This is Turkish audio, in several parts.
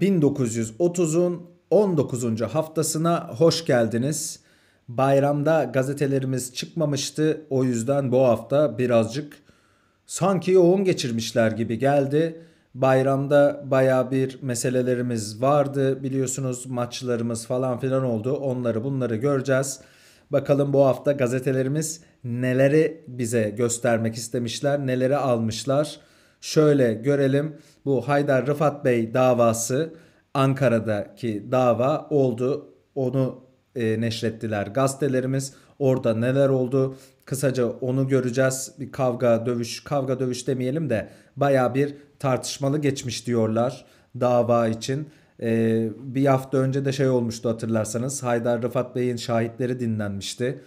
1930'un 19. haftasına hoş geldiniz. Bayramda gazetelerimiz çıkmamıştı. O yüzden bu hafta birazcık sanki yoğun geçirmişler gibi geldi. Bayramda baya bir meselelerimiz vardı. Biliyorsunuz maçlarımız falan filan oldu. Onları bunları göreceğiz. Bakalım bu hafta gazetelerimiz neleri bize göstermek istemişler, neleri almışlar. Şöyle görelim bu Haydar Rıfat Bey davası Ankara'daki dava oldu. Onu e, neşrettiler gazetelerimiz. Orada neler oldu? Kısaca onu göreceğiz. Bir kavga dövüş, kavga dövüş demeyelim de baya bir tartışmalı geçmiş diyorlar dava için. Ee, bir hafta önce de şey olmuştu hatırlarsanız. Haydar Rıfat Bey'in şahitleri dinlenmişti.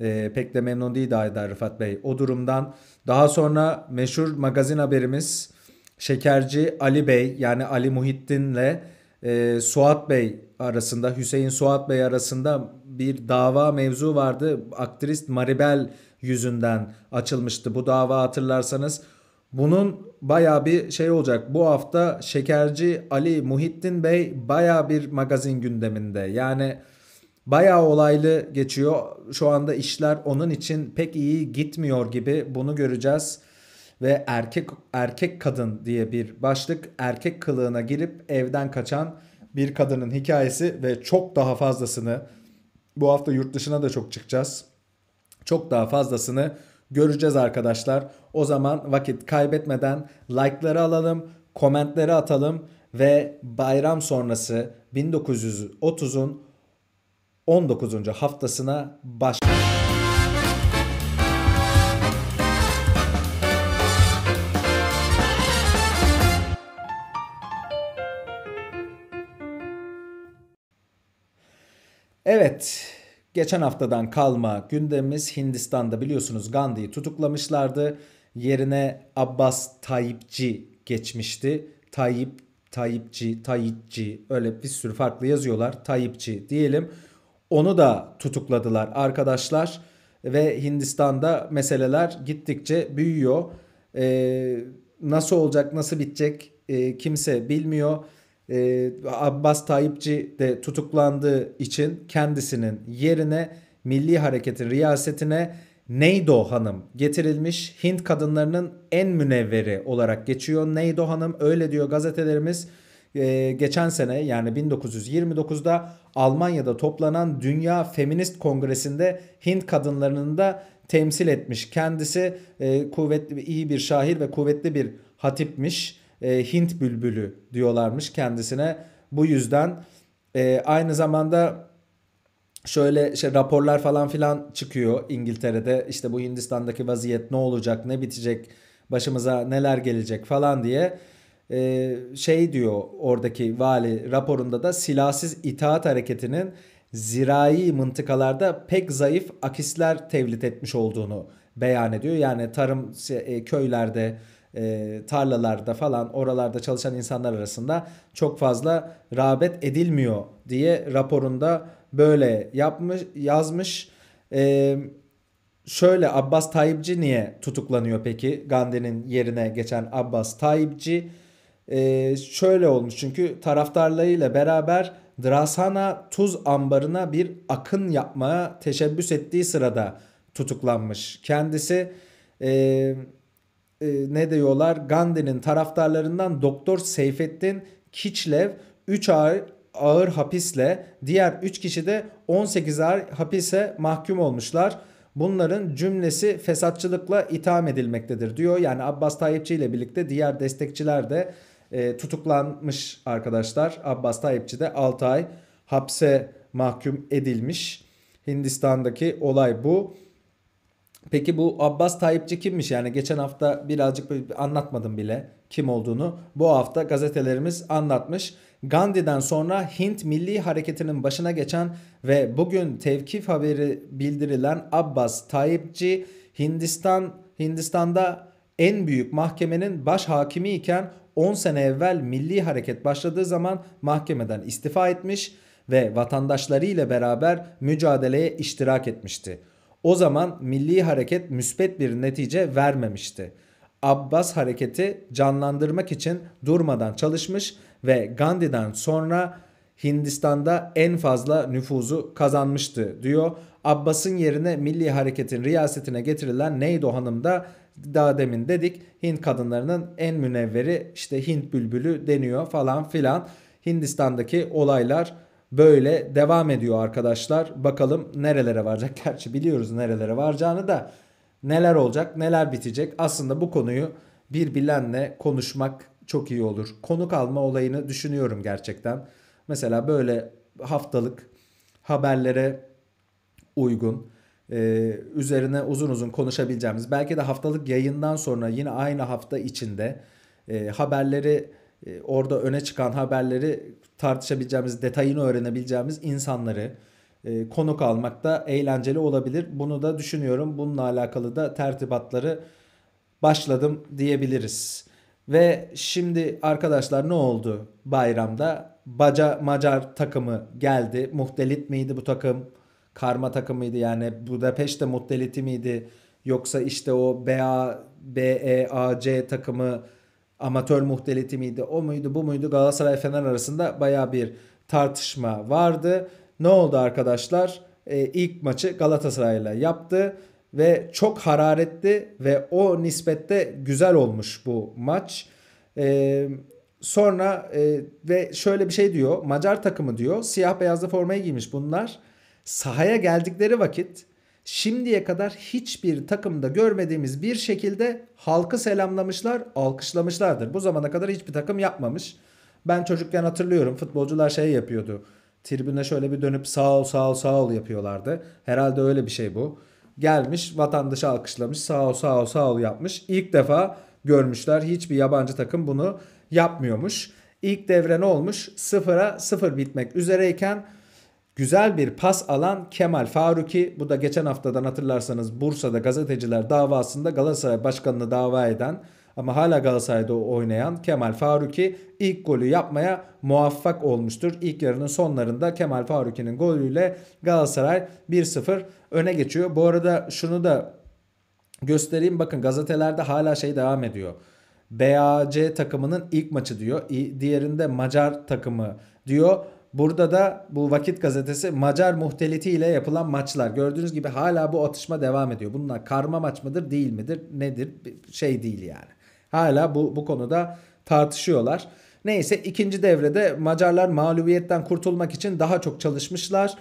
Ee, pek de memnun değildi Haydar Rıfat Bey. O durumdan daha sonra meşhur magazin haberimiz şekerci Ali Bey yani Ali Muhittin'le e, Suat Bey arasında Hüseyin Suat Bey arasında bir dava mevzu vardı. Aktrist Maribel yüzünden açılmıştı bu dava hatırlarsanız. Bunun baya bir şey olacak. Bu hafta şekerci Ali Muhittin Bey baya bir magazin gündeminde. Yani bayağı olaylı geçiyor. Şu anda işler onun için pek iyi gitmiyor gibi bunu göreceğiz ve erkek erkek kadın diye bir başlık erkek kılığına girip evden kaçan bir kadının hikayesi ve çok daha fazlasını bu hafta yurt dışına da çok çıkacağız. Çok daha fazlasını göreceğiz arkadaşlar. O zaman vakit kaybetmeden like'ları alalım, komentleri atalım ve bayram sonrası 1930'un 19. haftasına baş... Evet, geçen haftadan kalma gündemimiz Hindistan'da biliyorsunuz Gandhi'yi tutuklamışlardı. Yerine Abbas Tayyipçi geçmişti. Tayyip, Tayyipçi, Tayyipçi öyle bir sürü farklı yazıyorlar. Tayyipçi diyelim. Onu da tutukladılar arkadaşlar ve Hindistan'da meseleler gittikçe büyüyor. Ee, nasıl olacak, nasıl bitecek e, kimse bilmiyor. Ee, Abbas Tayyipçi de tutuklandığı için kendisinin yerine Milli Hareket'in riyasetine Neydo Hanım getirilmiş. Hint kadınlarının en münevveri olarak geçiyor. Neydo Hanım öyle diyor gazetelerimiz. Ee, geçen sene yani 1929'da Almanya'da toplanan Dünya Feminist Kongresi'nde Hint kadınlarının da temsil etmiş. Kendisi e, kuvvetli iyi bir şair ve kuvvetli bir hatipmiş. E, Hint bülbülü diyorlarmış kendisine. Bu yüzden e, aynı zamanda şöyle şey raporlar falan filan çıkıyor İngiltere'de. İşte bu Hindistan'daki vaziyet ne olacak, ne bitecek, başımıza neler gelecek falan diye e, şey diyor oradaki vali raporunda da silahsız itaat hareketinin zirai mıntıkalarda pek zayıf akisler tevlit etmiş olduğunu beyan ediyor. Yani tarım e, köylerde e, tarlalarda falan oralarda çalışan insanlar arasında çok fazla rağbet edilmiyor diye raporunda böyle yapmış yazmış. E, şöyle Abbas Tayyipçi niye tutuklanıyor peki? Gandhi'nin yerine geçen Abbas Tayyipçi e, şöyle olmuş çünkü taraftarlarıyla beraber Drasana tuz ambarına bir akın yapmaya teşebbüs ettiği sırada tutuklanmış. Kendisi e, e, ne diyorlar Gandhi'nin taraftarlarından Doktor Seyfettin Kiçlev 3 ağır, ağır hapisle diğer 3 kişi de 18 ağır hapise mahkum olmuşlar. Bunların cümlesi fesatçılıkla itham edilmektedir diyor. Yani Abbas Tayyipçi ile birlikte diğer destekçiler de e, tutuklanmış arkadaşlar. Abbas Tayyipçi de 6 ay hapse mahkum edilmiş. Hindistan'daki olay bu. Peki bu Abbas Tayyipçi kimmiş? Yani geçen hafta birazcık anlatmadım bile kim olduğunu. Bu hafta gazetelerimiz anlatmış. Gandhi'den sonra Hint Milli Hareketi'nin başına geçen ve bugün tevkif haberi bildirilen Abbas Tayyipçi Hindistan Hindistan'da en büyük mahkemenin baş hakimi iken 10 sene evvel milli hareket başladığı zaman mahkemeden istifa etmiş ve vatandaşları ile beraber mücadeleye iştirak etmişti. O zaman milli hareket müspet bir netice vermemişti. Abbas hareketi canlandırmak için durmadan çalışmış ve Gandhi'den sonra Hindistan'da en fazla nüfuzu kazanmıştı diyor. Abbas'ın yerine Milli Hareket'in riyasetine getirilen Neydo Hanım da daha demin dedik Hint kadınlarının en münevveri işte Hint bülbülü deniyor falan filan. Hindistan'daki olaylar böyle devam ediyor arkadaşlar. Bakalım nerelere varacak. Gerçi biliyoruz nerelere varacağını da neler olacak, neler bitecek. Aslında bu konuyu bir bilenle konuşmak çok iyi olur. Konuk alma olayını düşünüyorum gerçekten. Mesela böyle haftalık haberlere uygun ee, üzerine uzun uzun konuşabileceğimiz belki de haftalık yayından sonra yine aynı hafta içinde e, haberleri e, orada öne çıkan haberleri tartışabileceğimiz detayını öğrenebileceğimiz insanları e, konuk almak da eğlenceli olabilir. Bunu da düşünüyorum. Bununla alakalı da tertibatları başladım diyebiliriz. Ve şimdi arkadaşlar ne oldu bayramda? Baca Macar takımı geldi. Muhtelit miydi bu takım? karma takımıydı yani Budapeşte Mutteliti miydi yoksa işte o BA BEAC takımı amatör muhteleti miydi o muydu bu muydu Galatasaray Fener arasında baya bir tartışma vardı. Ne oldu arkadaşlar? Ee, ilk maçı Galatasaray'la yaptı ve çok hararetli ve o nispette güzel olmuş bu maç. Ee, sonra e, ve şöyle bir şey diyor Macar takımı diyor siyah beyazlı formayı giymiş bunlar sahaya geldikleri vakit şimdiye kadar hiçbir takımda görmediğimiz bir şekilde halkı selamlamışlar, alkışlamışlardır. Bu zamana kadar hiçbir takım yapmamış. Ben çocukken hatırlıyorum futbolcular şey yapıyordu. Tribüne şöyle bir dönüp sağ ol sağ ol sağ ol yapıyorlardı. Herhalde öyle bir şey bu. Gelmiş vatandaşı alkışlamış sağ ol sağ ol sağ ol yapmış. İlk defa görmüşler. Hiçbir yabancı takım bunu yapmıyormuş. İlk devre ne olmuş? Sıfıra sıfır bitmek üzereyken Güzel bir pas alan Kemal Faruki. Bu da geçen haftadan hatırlarsanız Bursa'da gazeteciler davasında Galatasaray Başkanı'nı dava eden ama hala Galatasaray'da oynayan Kemal Faruki ilk golü yapmaya muvaffak olmuştur. İlk yarının sonlarında Kemal Faruki'nin golüyle Galatasaray 1-0 öne geçiyor. Bu arada şunu da göstereyim. Bakın gazetelerde hala şey devam ediyor. BAC takımının ilk maçı diyor. Diğerinde Macar takımı diyor. Burada da bu Vakit gazetesi Macar muhteliti ile yapılan maçlar. Gördüğünüz gibi hala bu atışma devam ediyor. Bunlar karma maç mıdır değil midir nedir şey değil yani. Hala bu, bu konuda tartışıyorlar. Neyse ikinci devrede Macarlar mağlubiyetten kurtulmak için daha çok çalışmışlar.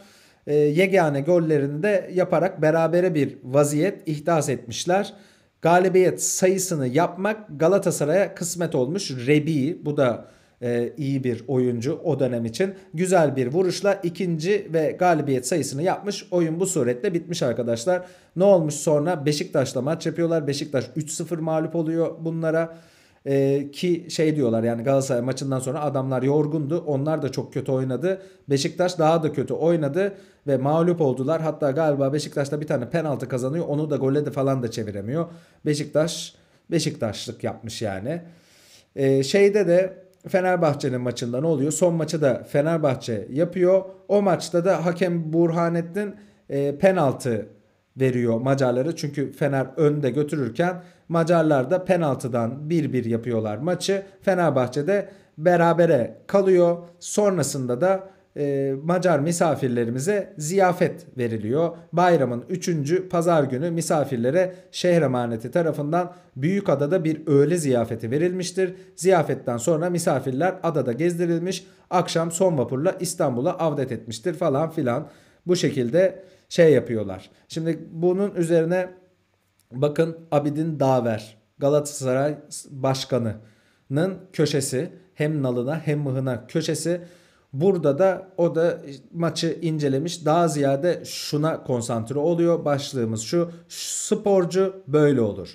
E, yegane gollerini de yaparak berabere bir vaziyet ihdas etmişler. Galibiyet sayısını yapmak Galatasaray'a kısmet olmuş. Rebi bu da e, iyi bir oyuncu o dönem için. Güzel bir vuruşla ikinci ve galibiyet sayısını yapmış. Oyun bu suretle bitmiş arkadaşlar. Ne olmuş sonra Beşiktaş'la maç yapıyorlar. Beşiktaş 3-0 mağlup oluyor bunlara. Ee, ki şey diyorlar yani Galatasaray maçından sonra adamlar yorgundu. Onlar da çok kötü oynadı. Beşiktaş daha da kötü oynadı ve mağlup oldular. Hatta galiba Beşiktaş'ta bir tane penaltı kazanıyor. Onu da gole de falan da çeviremiyor. Beşiktaş Beşiktaşlık yapmış yani. Ee, şeyde de Fenerbahçe'nin maçında ne oluyor? Son maçı da Fenerbahçe yapıyor. O maçta da hakem Burhanettin e, penaltı veriyor Macarlara. Çünkü Fener önde götürürken Macarlar da penaltıdan 1-1 yapıyorlar maçı. Fenerbahçe'de berabere kalıyor. Sonrasında da e, Macar misafirlerimize ziyafet veriliyor. Bayramın 3. pazar günü misafirlere şehir emaneti tarafından büyük adada bir öğle ziyafeti verilmiştir. Ziyafetten sonra misafirler adada gezdirilmiş. Akşam son vapurla İstanbul'a avdet etmiştir falan filan. Bu şekilde şey yapıyorlar. Şimdi bunun üzerine bakın Abidin Daver Galatasaray Başkanı'nın köşesi hem nalına hem mıhına köşesi Burada da o da maçı incelemiş. Daha ziyade şuna konsantre oluyor. Başlığımız şu. Sporcu böyle olur.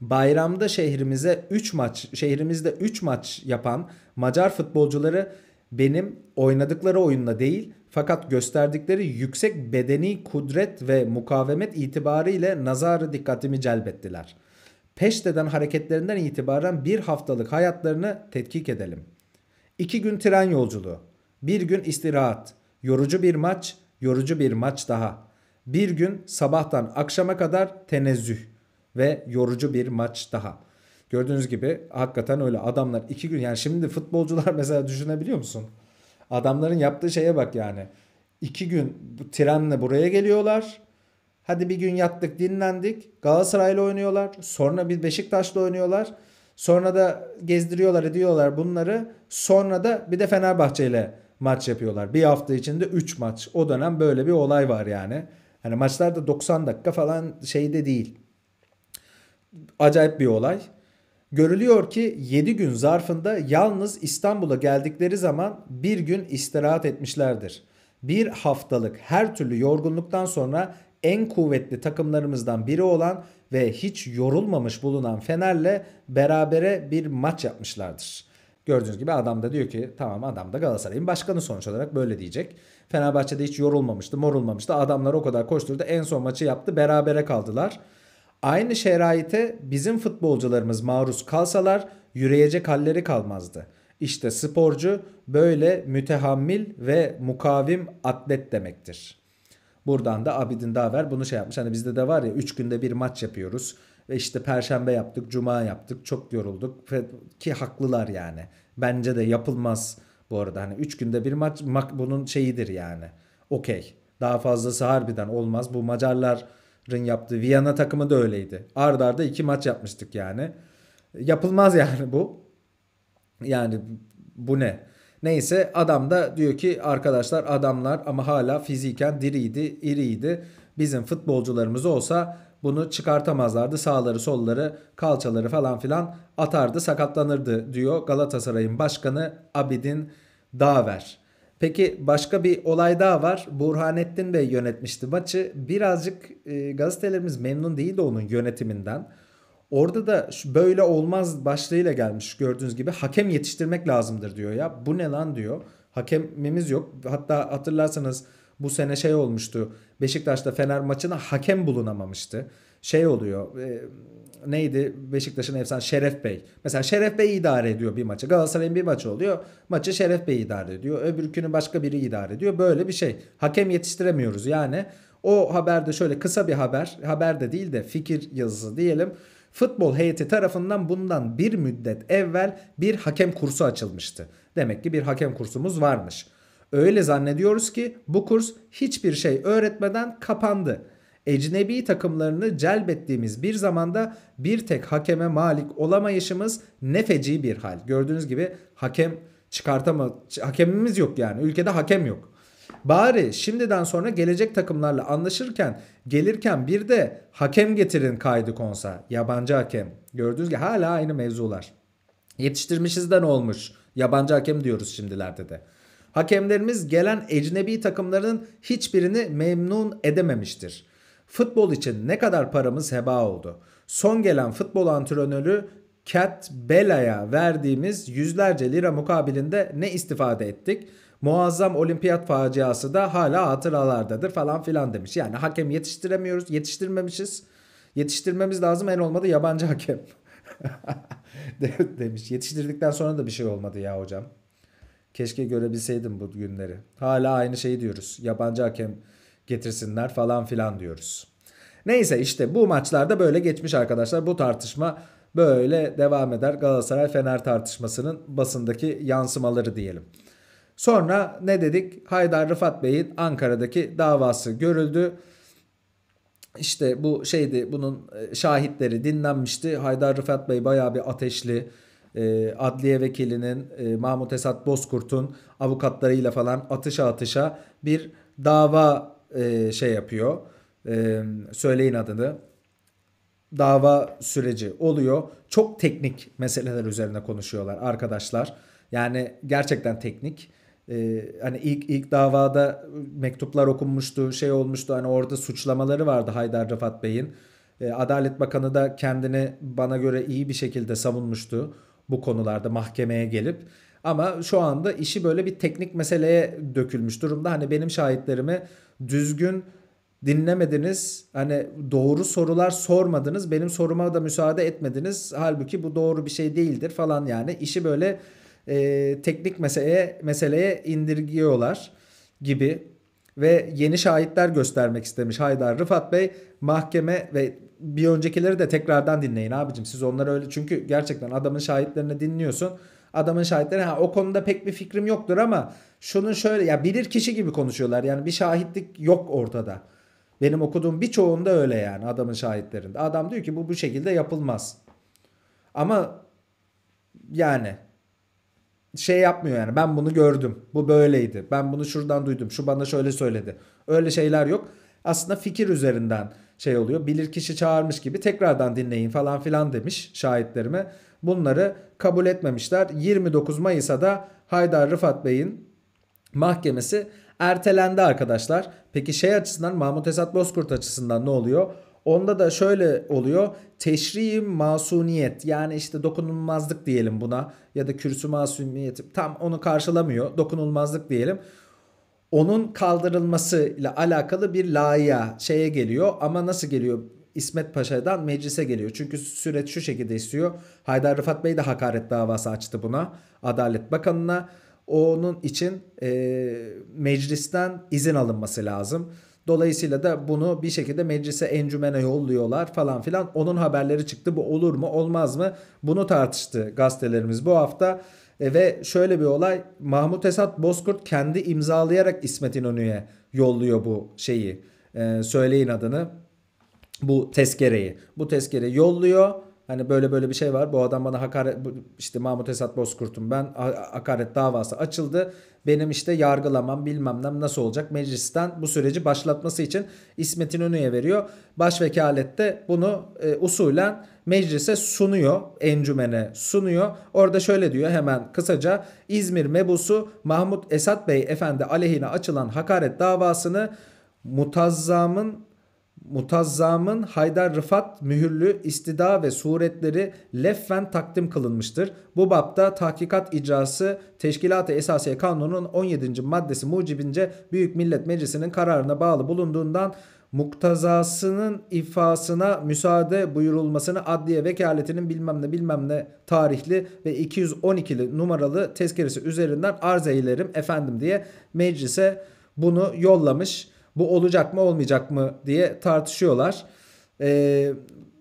Bayramda şehrimize 3 maç, şehrimizde 3 maç yapan Macar futbolcuları benim oynadıkları oyunla değil fakat gösterdikleri yüksek bedeni kudret ve mukavemet itibariyle nazarı dikkatimi celbettiler. Peşteden hareketlerinden itibaren bir haftalık hayatlarını tetkik edelim. İki gün tren yolculuğu. Bir gün istirahat, yorucu bir maç, yorucu bir maç daha. Bir gün sabahtan akşama kadar tenezzüh ve yorucu bir maç daha. Gördüğünüz gibi hakikaten öyle adamlar iki gün yani şimdi futbolcular mesela düşünebiliyor musun? Adamların yaptığı şeye bak yani. İki gün trenle buraya geliyorlar. Hadi bir gün yattık dinlendik. Galatasaray'la oynuyorlar. Sonra bir Beşiktaş'la oynuyorlar. Sonra da gezdiriyorlar ediyorlar bunları. Sonra da bir de Fenerbahçe'yle maç yapıyorlar. Bir hafta içinde 3 maç. O dönem böyle bir olay var yani. Hani maçlar da 90 dakika falan şeyde değil. Acayip bir olay. Görülüyor ki 7 gün zarfında yalnız İstanbul'a geldikleri zaman bir gün istirahat etmişlerdir. Bir haftalık her türlü yorgunluktan sonra en kuvvetli takımlarımızdan biri olan ve hiç yorulmamış bulunan Fener'le berabere bir maç yapmışlardır. Gördüğünüz gibi adam da diyor ki tamam adam da Galatasaray'ın başkanı sonuç olarak böyle diyecek. Fenerbahçe'de hiç yorulmamıştı, morulmamıştı. Adamlar o kadar koşturdu. En son maçı yaptı. Berabere kaldılar. Aynı şeraite bizim futbolcularımız maruz kalsalar yürüyecek halleri kalmazdı. İşte sporcu böyle mütehammil ve mukavim atlet demektir. Buradan da Abidin Daver bunu şey yapmış. Hani bizde de var ya 3 günde bir maç yapıyoruz. Ve işte perşembe yaptık, cuma yaptık, çok yorulduk ki haklılar yani. Bence de yapılmaz bu arada. Hani 3 günde bir maç mak bunun şeyidir yani. Okey. Daha fazlası harbiden olmaz. Bu Macarların yaptığı Viyana takımı da öyleydi. Arda arda iki maç yapmıştık yani. Yapılmaz yani bu. Yani bu ne? Neyse adam da diyor ki arkadaşlar adamlar ama hala fiziken diriydi, iriydi. Bizim futbolcularımız olsa bunu çıkartamazlardı. Sağları solları kalçaları falan filan atardı sakatlanırdı diyor Galatasaray'ın başkanı Abidin Daver. Peki başka bir olay daha var. Burhanettin Bey yönetmişti maçı. Birazcık e, gazetelerimiz memnun değil de onun yönetiminden. Orada da böyle olmaz başlığıyla gelmiş gördüğünüz gibi hakem yetiştirmek lazımdır diyor ya. Bu ne lan diyor. Hakemimiz yok. Hatta hatırlarsanız bu sene şey olmuştu. Beşiktaş'ta Fener maçına hakem bulunamamıştı. Şey oluyor e, neydi Beşiktaş'ın efsane Şeref Bey. Mesela Şeref Bey idare ediyor bir maçı. Galatasaray'ın bir maçı oluyor. Maçı Şeref Bey idare ediyor. Öbürkünü başka biri idare ediyor. Böyle bir şey. Hakem yetiştiremiyoruz yani. O haberde şöyle kısa bir haber. Haber de değil de fikir yazısı diyelim. Futbol heyeti tarafından bundan bir müddet evvel bir hakem kursu açılmıştı. Demek ki bir hakem kursumuz varmış. Öyle zannediyoruz ki bu kurs hiçbir şey öğretmeden kapandı. Ecnebi takımlarını celbettiğimiz bir zamanda bir tek hakeme malik olamayışımız ne feci bir hal. Gördüğünüz gibi hakem çıkartama hakemimiz yok yani. Ülkede hakem yok. Bari şimdiden sonra gelecek takımlarla anlaşırken gelirken bir de hakem getirin kaydı konsa. Yabancı hakem. Gördüğünüz gibi hala aynı mevzular. Yetiştirmişiz de ne olmuş? Yabancı hakem diyoruz şimdilerde de. Hakemlerimiz gelen ecnebi takımların hiçbirini memnun edememiştir. Futbol için ne kadar paramız heba oldu. Son gelen futbol antrenörü Cat Bela'ya verdiğimiz yüzlerce lira mukabilinde ne istifade ettik? Muazzam olimpiyat faciası da hala hatıralardadır falan filan demiş. Yani hakem yetiştiremiyoruz, yetiştirmemişiz. Yetiştirmemiz lazım en olmadı yabancı hakem. demiş. Yetiştirdikten sonra da bir şey olmadı ya hocam. Keşke görebilseydim bu günleri. Hala aynı şeyi diyoruz. Yabancı hakem getirsinler falan filan diyoruz. Neyse işte bu maçlarda böyle geçmiş arkadaşlar. Bu tartışma böyle devam eder. Galatasaray Fener tartışmasının basındaki yansımaları diyelim. Sonra ne dedik? Haydar Rıfat Bey'in Ankara'daki davası görüldü. İşte bu şeydi bunun e, şahitleri dinlenmişti. Haydar Rıfat Bey bayağı bir ateşli ee, adliye vekilinin e, Mahmut Esat Bozkurt'un avukatlarıyla falan atışa atışa bir dava e, şey yapıyor. Ee, söyleyin adını. Dava süreci oluyor. Çok teknik meseleler üzerine konuşuyorlar arkadaşlar. Yani gerçekten teknik. Ee, hani ilk ilk davada mektuplar okunmuştu, şey olmuştu. Hani orada suçlamaları vardı Haydar Rıfat Bey'in. Ee, Adalet Bakanı da kendini bana göre iyi bir şekilde savunmuştu bu konularda mahkemeye gelip. Ama şu anda işi böyle bir teknik meseleye dökülmüş durumda. Hani benim şahitlerimi düzgün dinlemediniz. Hani doğru sorular sormadınız. Benim soruma da müsaade etmediniz. Halbuki bu doğru bir şey değildir falan yani. işi böyle e, teknik meseleye meseleye indirgiyorlar gibi ve yeni şahitler göstermek istemiş Haydar Rıfat Bey. Mahkeme ve bir öncekileri de tekrardan dinleyin abicim. Siz onları öyle çünkü gerçekten adamın şahitlerini dinliyorsun. Adamın şahitleri ha o konuda pek bir fikrim yoktur ama şunun şöyle ya bilir kişi gibi konuşuyorlar. Yani bir şahitlik yok ortada. Benim okuduğum birçoğunda öyle yani adamın şahitlerinde. Adam diyor ki bu bu şekilde yapılmaz. Ama yani şey yapmıyor yani ben bunu gördüm. Bu böyleydi. Ben bunu şuradan duydum. Şu bana şöyle söyledi. Öyle şeyler yok. Aslında fikir üzerinden şey oluyor. Bilir kişi çağırmış gibi tekrardan dinleyin falan filan demiş şahitlerime. Bunları kabul etmemişler. 29 Mayıs'a da Haydar Rıfat Bey'in mahkemesi ertelendi arkadaşlar. Peki şey açısından Mahmut Esat Bozkurt açısından ne oluyor? Onda da şöyle oluyor. Teşri masuniyet yani işte dokunulmazlık diyelim buna ya da kürsü masuniyeti tam onu karşılamıyor. Dokunulmazlık diyelim onun kaldırılmasıyla alakalı bir laya şeye geliyor ama nasıl geliyor? İsmet Paşa'dan meclise geliyor. Çünkü süreç şu şekilde istiyor. Haydar Rıfat Bey de hakaret davası açtı buna. Adalet Bakanı'na. Onun için e, meclisten izin alınması lazım. Dolayısıyla da bunu bir şekilde meclise encümene yolluyorlar falan filan. Onun haberleri çıktı. Bu olur mu olmaz mı? Bunu tartıştı gazetelerimiz bu hafta. E, ve şöyle bir olay Mahmut Esat Bozkurt kendi imzalayarak İsmet İnönü'ye yolluyor bu şeyi. E, söyleyin adını. Bu tezkereyi. Bu tezkereyi yolluyor. Hani böyle böyle bir şey var. Bu adam bana hakaret işte Mahmut Esat Bozkurt'um ben hakaret davası açıldı. Benim işte yargılamam bilmem ne nasıl olacak meclisten bu süreci başlatması için İsmet İnönü'ye veriyor. Başvekalette bunu e, usulen meclise sunuyor, encümene sunuyor. Orada şöyle diyor hemen kısaca İzmir mebusu Mahmut Esat Bey efendi aleyhine açılan hakaret davasını mutazzamın Mutazzamın Haydar Rıfat mühürlü istida ve suretleri leffen takdim kılınmıştır. Bu bapta tahkikat icrası Teşkilat-ı Esasiye Kanunu'nun 17. maddesi mucibince Büyük Millet Meclisi'nin kararına bağlı bulunduğundan muktazasının ifasına müsaade buyurulmasını adliye vekaletinin bilmem ne bilmem ne tarihli ve 212'li numaralı tezkeresi üzerinden arz eylerim efendim diye meclise bunu yollamış. Bu olacak mı olmayacak mı diye tartışıyorlar. Ee,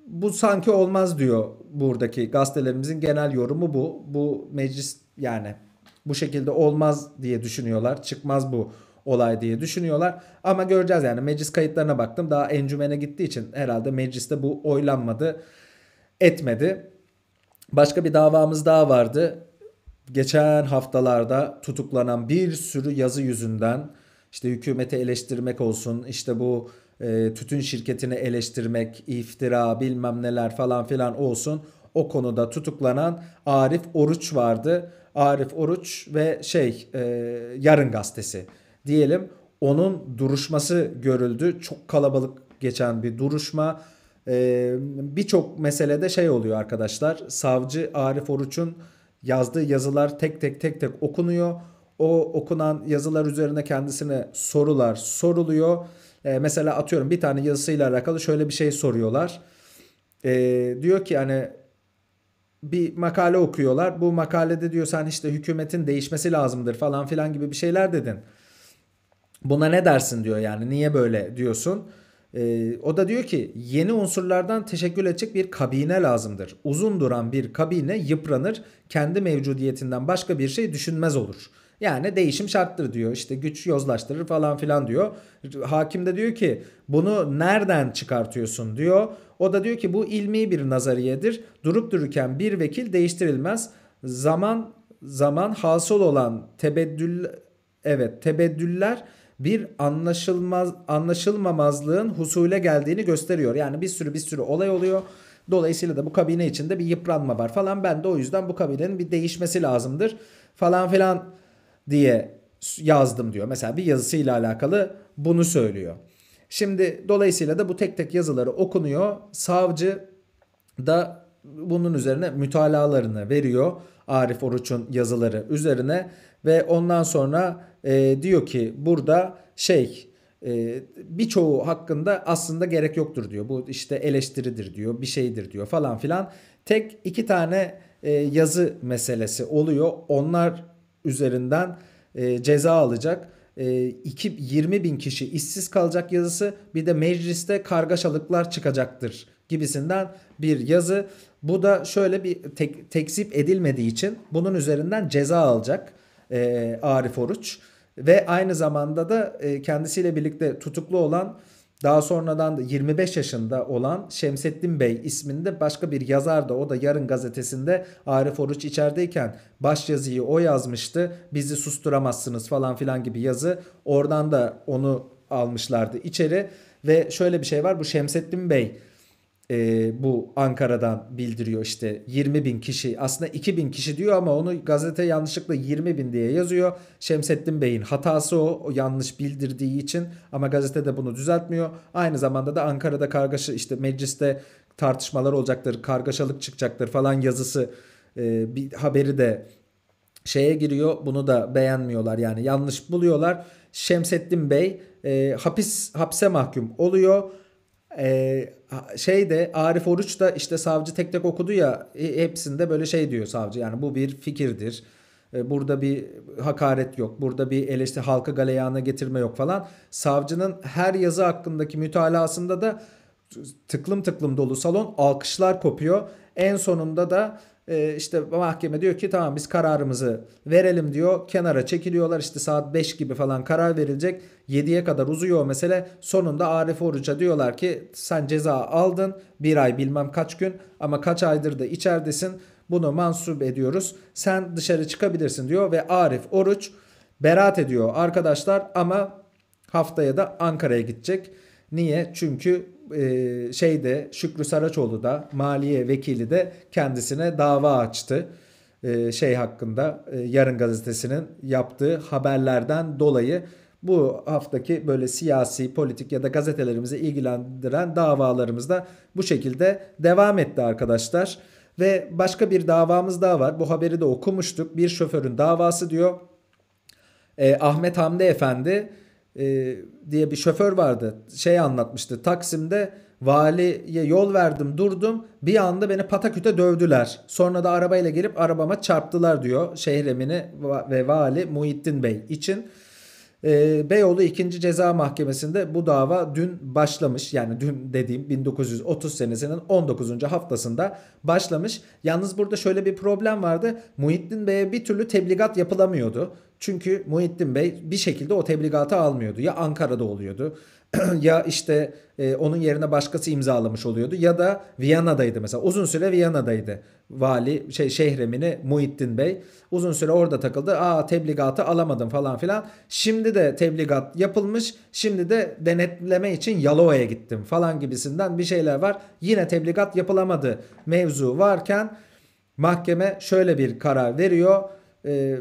bu sanki olmaz diyor buradaki gazetelerimizin genel yorumu bu. Bu meclis yani bu şekilde olmaz diye düşünüyorlar. Çıkmaz bu olay diye düşünüyorlar. Ama göreceğiz yani meclis kayıtlarına baktım. Daha encümene gittiği için herhalde mecliste bu oylanmadı, etmedi. Başka bir davamız daha vardı. Geçen haftalarda tutuklanan bir sürü yazı yüzünden işte hükümeti eleştirmek olsun, işte bu e, tütün şirketini eleştirmek, iftira bilmem neler falan filan olsun. O konuda tutuklanan Arif Oruç vardı. Arif Oruç ve şey e, Yarın Gazetesi diyelim onun duruşması görüldü. Çok kalabalık geçen bir duruşma. Ee, birçok meselede şey oluyor arkadaşlar. Savcı Arif Oruç'un yazdığı yazılar tek tek tek tek okunuyor. O okunan yazılar üzerine kendisine sorular soruluyor. Ee, mesela atıyorum bir tane yazısıyla alakalı şöyle bir şey soruyorlar. Ee, diyor ki hani bir makale okuyorlar. Bu makalede diyor sen işte hükümetin değişmesi lazımdır falan filan gibi bir şeyler dedin. Buna ne dersin diyor yani niye böyle diyorsun. E, o da diyor ki yeni unsurlardan teşekkül edecek bir kabine lazımdır. Uzun duran bir kabine yıpranır, kendi mevcudiyetinden başka bir şey düşünmez olur. Yani değişim şarttır diyor. işte güç yozlaştırır falan filan diyor. Hakim de diyor ki bunu nereden çıkartıyorsun diyor. O da diyor ki bu ilmi bir nazariyedir. Durup dururken bir vekil değiştirilmez. Zaman zaman hasıl olan tebeddül evet tebeddüller bir anlaşılmaz anlaşılmamazlığın husule geldiğini gösteriyor. Yani bir sürü bir sürü olay oluyor. Dolayısıyla da bu kabine içinde bir yıpranma var falan. Ben de o yüzden bu kabinenin bir değişmesi lazımdır falan filan diye yazdım diyor. Mesela bir yazısıyla alakalı bunu söylüyor. Şimdi dolayısıyla da bu tek tek yazıları okunuyor. Savcı da bunun üzerine mütalalarını veriyor. Arif Oruç'un yazıları üzerine ve ondan sonra e, diyor ki burada şey e, birçoğu hakkında aslında gerek yoktur diyor. Bu işte eleştiridir diyor, bir şeydir diyor falan filan. Tek iki tane e, yazı meselesi oluyor. Onlar üzerinden e, ceza alacak. E, iki, 20 bin kişi işsiz kalacak yazısı bir de mecliste kargaşalıklar çıkacaktır gibisinden bir yazı. Bu da şöyle bir tek, tekzip edilmediği için bunun üzerinden ceza alacak e, Arif Oruç ve aynı zamanda da e, kendisiyle birlikte tutuklu olan daha sonradan da 25 yaşında olan Şemsettin Bey isminde başka bir yazar da o da Yarın gazetesinde Arif Oruç içerideyken baş yazıyı o yazmıştı. Bizi susturamazsınız falan filan gibi yazı. Oradan da onu almışlardı içeri ve şöyle bir şey var bu Şemsettin Bey e, bu Ankara'dan bildiriyor işte 20 bin kişi aslında 2 bin kişi diyor ama onu gazete yanlışlıkla 20 bin diye yazıyor. Şemsettin Bey'in hatası o, o yanlış bildirdiği için ama gazete de bunu düzeltmiyor. Aynı zamanda da Ankara'da kargaşa işte mecliste tartışmalar olacaktır kargaşalık çıkacaktır falan yazısı e, bir haberi de şeye giriyor bunu da beğenmiyorlar yani yanlış buluyorlar. Şemsettin Bey e, hapis hapse mahkum oluyor ee, şey de Arif Oruç da işte savcı tek tek okudu ya e, hepsinde böyle şey diyor savcı yani bu bir fikirdir. Ee, burada bir hakaret yok. Burada bir eleştiri halka galeyana getirme yok falan. Savcının her yazı hakkındaki mütalasında da tıklım tıklım dolu salon alkışlar kopuyor. En sonunda da e, işte mahkeme diyor ki tamam biz kararımızı verelim diyor. Kenara çekiliyorlar işte saat 5 gibi falan karar verilecek. 7'ye kadar uzuyor mesele. Sonunda Arif Oruç'a diyorlar ki sen ceza aldın. Bir ay bilmem kaç gün ama kaç aydır da içeridesin. Bunu mansup ediyoruz. Sen dışarı çıkabilirsin diyor ve Arif Oruç beraat ediyor arkadaşlar ama haftaya da Ankara'ya gidecek. Niye? Çünkü e, şeyde Şükrü Saraçoğlu da maliye vekili de kendisine dava açtı. E, şey hakkında e, Yarın Gazetesi'nin yaptığı haberlerden dolayı bu haftaki böyle siyasi, politik ya da gazetelerimizi ilgilendiren davalarımız da bu şekilde devam etti arkadaşlar. Ve başka bir davamız daha var. Bu haberi de okumuştuk. Bir şoförün davası diyor. E, Ahmet Hamdi Efendi e, diye bir şoför vardı. Şey anlatmıştı. Taksim'de valiye yol verdim durdum. Bir anda beni pataküte dövdüler. Sonra da arabayla gelip arabama çarptılar diyor Şehremini ve vali Muhittin Bey için. E, Beyoğlu 2. Ceza Mahkemesi'nde bu dava dün başlamış. Yani dün dediğim 1930 senesinin 19. haftasında başlamış. Yalnız burada şöyle bir problem vardı. Muhittin Bey'e bir türlü tebligat yapılamıyordu. Çünkü Muhittin Bey bir şekilde o tebligatı almıyordu. Ya Ankara'da oluyordu ya işte e, onun yerine başkası imzalamış oluyordu ya da Viyana'daydı mesela. Uzun süre Viyana'daydı vali şey şehremini Muhittin Bey. Uzun süre orada takıldı. Aa tebligatı alamadım falan filan. Şimdi de tebligat yapılmış. Şimdi de denetleme için Yalova'ya gittim falan gibisinden bir şeyler var. Yine tebligat yapılamadı mevzu varken mahkeme şöyle bir karar veriyor. Eee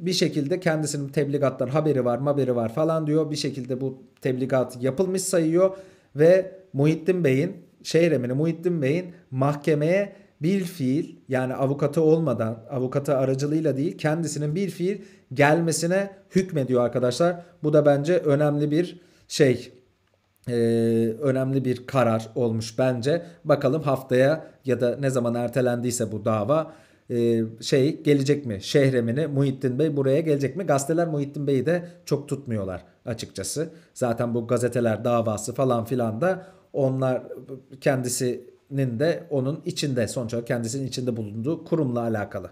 bir şekilde kendisinin tebligattan haberi var, haberi var falan diyor. Bir şekilde bu tebligat yapılmış sayıyor ve Muhittin Bey'in Şehremini Muhittin Bey'in mahkemeye bir fiil yani avukatı olmadan avukatı aracılığıyla değil kendisinin bir fiil gelmesine hükmediyor arkadaşlar. Bu da bence önemli bir şey e, önemli bir karar olmuş bence. Bakalım haftaya ya da ne zaman ertelendiyse bu dava e, şey gelecek mi? Şehremini Muhittin Bey buraya gelecek mi? Gazeteler Muhittin Bey'i de çok tutmuyorlar açıkçası. Zaten bu gazeteler davası falan filan da onlar kendisinin de onun içinde sonuç olarak kendisinin içinde bulunduğu kurumla alakalı.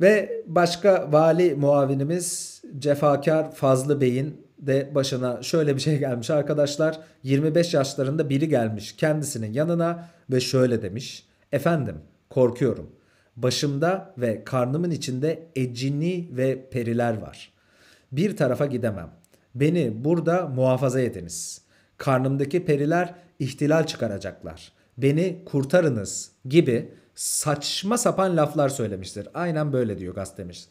Ve başka vali muavinimiz cefakar Fazlı Bey'in de başına şöyle bir şey gelmiş arkadaşlar. 25 yaşlarında biri gelmiş kendisinin yanına ve şöyle demiş. Efendim korkuyorum. Başımda ve karnımın içinde ecini ve periler var. Bir tarafa gidemem. Beni burada muhafaza ediniz. Karnımdaki periler ihtilal çıkaracaklar. Beni kurtarınız gibi saçma sapan laflar söylemiştir. Aynen böyle diyor demiş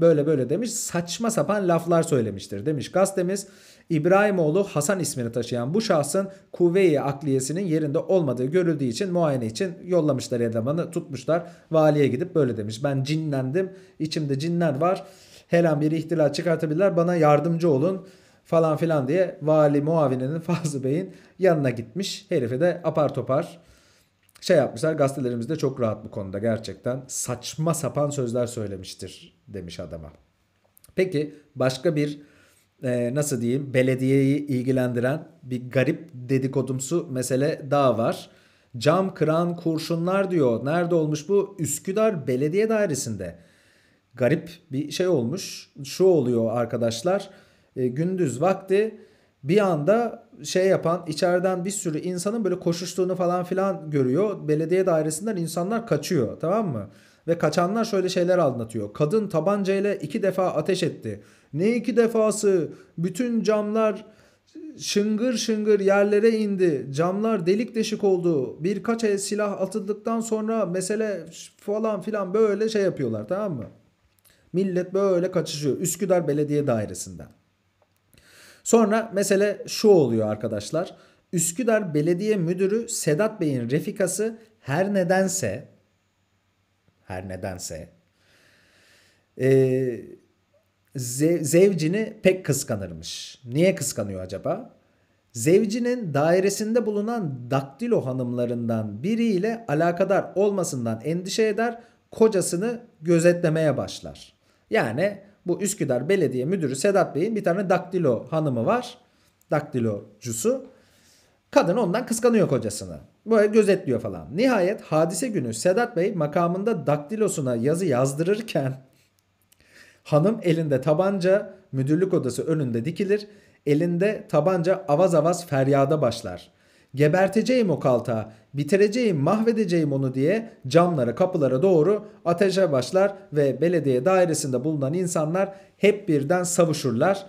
böyle böyle demiş saçma sapan laflar söylemiştir demiş gazetemiz. İbrahimoğlu Hasan ismini taşıyan bu şahsın kuvve akliyesinin yerinde olmadığı görüldüğü için muayene için yollamışlar elemanı tutmuşlar. Valiye gidip böyle demiş ben cinlendim içimde cinler var her an bir ihtilal çıkartabilirler bana yardımcı olun falan filan diye vali muavininin Fazıl Bey'in yanına gitmiş. Herife de apar topar şey yapmışlar gazetelerimizde çok rahat bu konuda gerçekten saçma sapan sözler söylemiştir demiş adama. Peki başka bir e, nasıl diyeyim belediyeyi ilgilendiren bir garip dedikodumsu mesele daha var. Cam kıran kurşunlar diyor. Nerede olmuş bu? Üsküdar Belediye Dairesi'nde. Garip bir şey olmuş. Şu oluyor arkadaşlar. E, gündüz vakti bir anda şey yapan içeriden bir sürü insanın böyle koşuştuğunu falan filan görüyor. Belediye dairesinden insanlar kaçıyor tamam mı? Ve kaçanlar şöyle şeyler anlatıyor. Kadın tabancayla iki defa ateş etti. Ne iki defası? Bütün camlar şıngır şıngır yerlere indi. Camlar delik deşik oldu. Birkaç el silah atıldıktan sonra mesele falan filan böyle şey yapıyorlar tamam mı? Millet böyle kaçışıyor. Üsküdar Belediye Dairesi'nden. Sonra mesele şu oluyor arkadaşlar. Üsküdar Belediye Müdürü Sedat Bey'in refikası her nedense her nedense e, zev, zevcini pek kıskanırmış. Niye kıskanıyor acaba? Zevcinin dairesinde bulunan daktilo hanımlarından biriyle alakadar olmasından endişe eder, kocasını gözetlemeye başlar. Yani bu Üsküdar Belediye Müdürü Sedat Bey'in bir tane daktilo hanımı var. Daktilocusu. Kadın ondan kıskanıyor kocasını. Böyle gözetliyor falan. Nihayet hadise günü Sedat Bey makamında daktilosuna yazı yazdırırken hanım elinde tabanca müdürlük odası önünde dikilir. Elinde tabanca avaz avaz feryada başlar. Geberteceğim o kalta, bitireceğim, mahvedeceğim onu diye camlara, kapılara doğru ateşe başlar ve belediye dairesinde bulunan insanlar hep birden savuşurlar.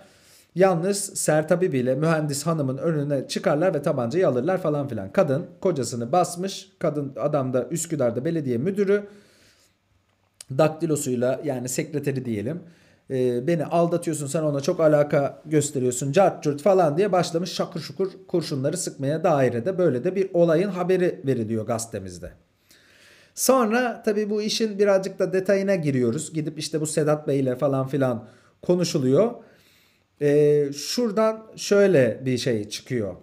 Yalnız Sertabi bile mühendis hanımın önüne çıkarlar ve tabancayı alırlar falan filan. Kadın kocasını basmış. Kadın adam da Üsküdar'da belediye müdürü. Daktilosuyla yani sekreteri diyelim e, beni aldatıyorsun sen ona çok alaka gösteriyorsun cart cürt falan diye başlamış şakır şukur kurşunları sıkmaya dairede böyle de bir olayın haberi veriliyor gazetemizde. Sonra tabii bu işin birazcık da detayına giriyoruz. Gidip işte bu Sedat Bey ile falan filan konuşuluyor. Ee, şuradan şöyle bir şey çıkıyor.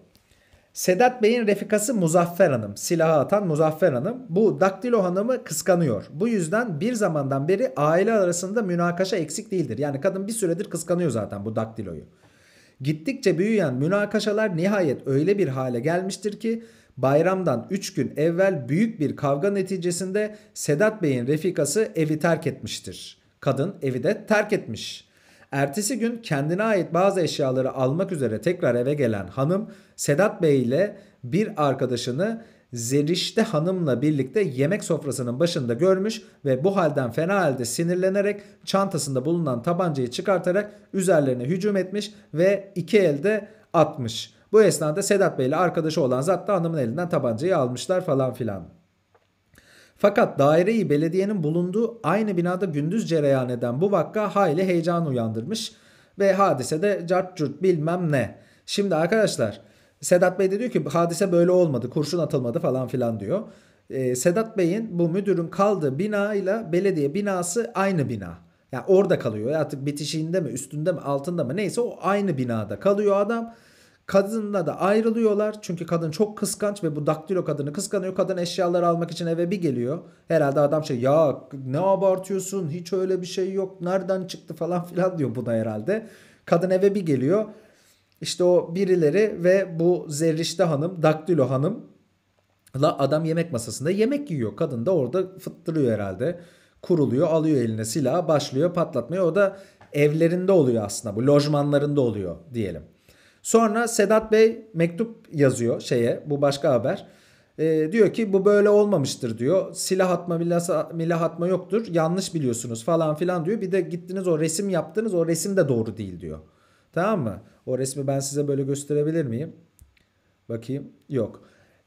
Sedat Bey'in refikası Muzaffer Hanım. Silahı atan Muzaffer Hanım. Bu daktilo hanımı kıskanıyor. Bu yüzden bir zamandan beri aile arasında münakaşa eksik değildir. Yani kadın bir süredir kıskanıyor zaten bu daktiloyu. Gittikçe büyüyen münakaşalar nihayet öyle bir hale gelmiştir ki bayramdan 3 gün evvel büyük bir kavga neticesinde Sedat Bey'in refikası evi terk etmiştir. Kadın evi de terk etmiş. Ertesi gün kendine ait bazı eşyaları almak üzere tekrar eve gelen hanım Sedat Bey ile bir arkadaşını zerişte hanımla birlikte yemek sofrasının başında görmüş ve bu halden fena halde sinirlenerek çantasında bulunan tabancayı çıkartarak üzerlerine hücum etmiş ve iki elde atmış. Bu esnada Sedat Bey ile arkadaşı olan zat da hanımın elinden tabancayı almışlar falan filan. Fakat daireyi belediyenin bulunduğu aynı binada gündüz cereyan eden bu vakka hayli heyecan uyandırmış ve hadise de cart bilmem ne. Şimdi arkadaşlar Sedat Bey de diyor ki hadise böyle olmadı kurşun atılmadı falan filan diyor. Ee, Sedat Bey'in bu müdürün kaldığı binayla belediye binası aynı bina. Yani orada kalıyor artık bitişiğinde mi üstünde mi altında mı neyse o aynı binada kalıyor adam. Kadınla da ayrılıyorlar. Çünkü kadın çok kıskanç ve bu daktilo kadını kıskanıyor. Kadın eşyaları almak için eve bir geliyor. Herhalde adam şey ya ne abartıyorsun hiç öyle bir şey yok nereden çıktı falan filan diyor buna herhalde. Kadın eve bir geliyor. İşte o birileri ve bu Zerrişte Hanım, Daktilo Hanım la adam yemek masasında yemek yiyor. Kadın da orada fıttırıyor herhalde. Kuruluyor, alıyor eline silahı, başlıyor patlatmaya. O da evlerinde oluyor aslında bu lojmanlarında oluyor diyelim. Sonra Sedat Bey mektup yazıyor şeye bu başka haber. E, diyor ki bu böyle olmamıştır diyor. Silah atma milasa, milah atma yoktur. Yanlış biliyorsunuz falan filan diyor. Bir de gittiniz o resim yaptınız. O resim de doğru değil diyor. Tamam mı? O resmi ben size böyle gösterebilir miyim? Bakayım. Yok.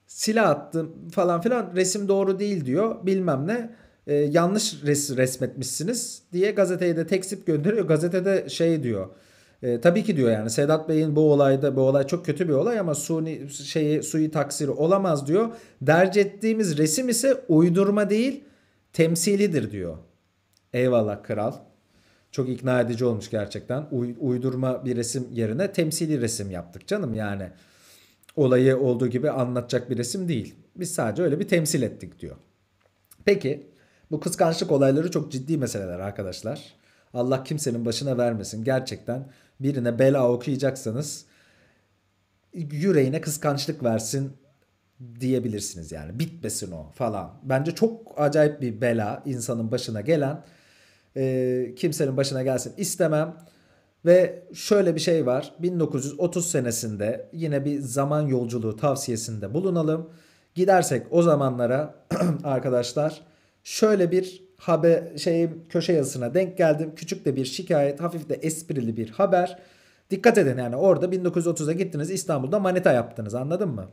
Silah attım falan filan resim doğru değil diyor. Bilmem ne. E, yanlış res resmetmişsiniz diye gazeteye de teksip gönderiyor. Gazetede şey diyor e, tabii ki diyor yani Sedat Bey'in bu olayda bu olay çok kötü bir olay ama suni şeyi suyu taksiri olamaz diyor. Derc ettiğimiz resim ise uydurma değil temsilidir diyor. Eyvallah kral. Çok ikna edici olmuş gerçekten. Uy, uydurma bir resim yerine temsili resim yaptık canım yani. Olayı olduğu gibi anlatacak bir resim değil. Biz sadece öyle bir temsil ettik diyor. Peki bu kıskançlık olayları çok ciddi meseleler arkadaşlar. Allah kimsenin başına vermesin. Gerçekten birine bela okuyacaksanız yüreğine kıskançlık versin diyebilirsiniz yani. Bitmesin o falan. Bence çok acayip bir bela insanın başına gelen. E, kimsenin başına gelsin istemem. Ve şöyle bir şey var. 1930 senesinde yine bir zaman yolculuğu tavsiyesinde bulunalım. Gidersek o zamanlara arkadaşlar şöyle bir haber şey köşe yazısına denk geldim. Küçük de bir şikayet, hafif de esprili bir haber. Dikkat edin yani orada 1930'a gittiniz İstanbul'da manita yaptınız anladın mı?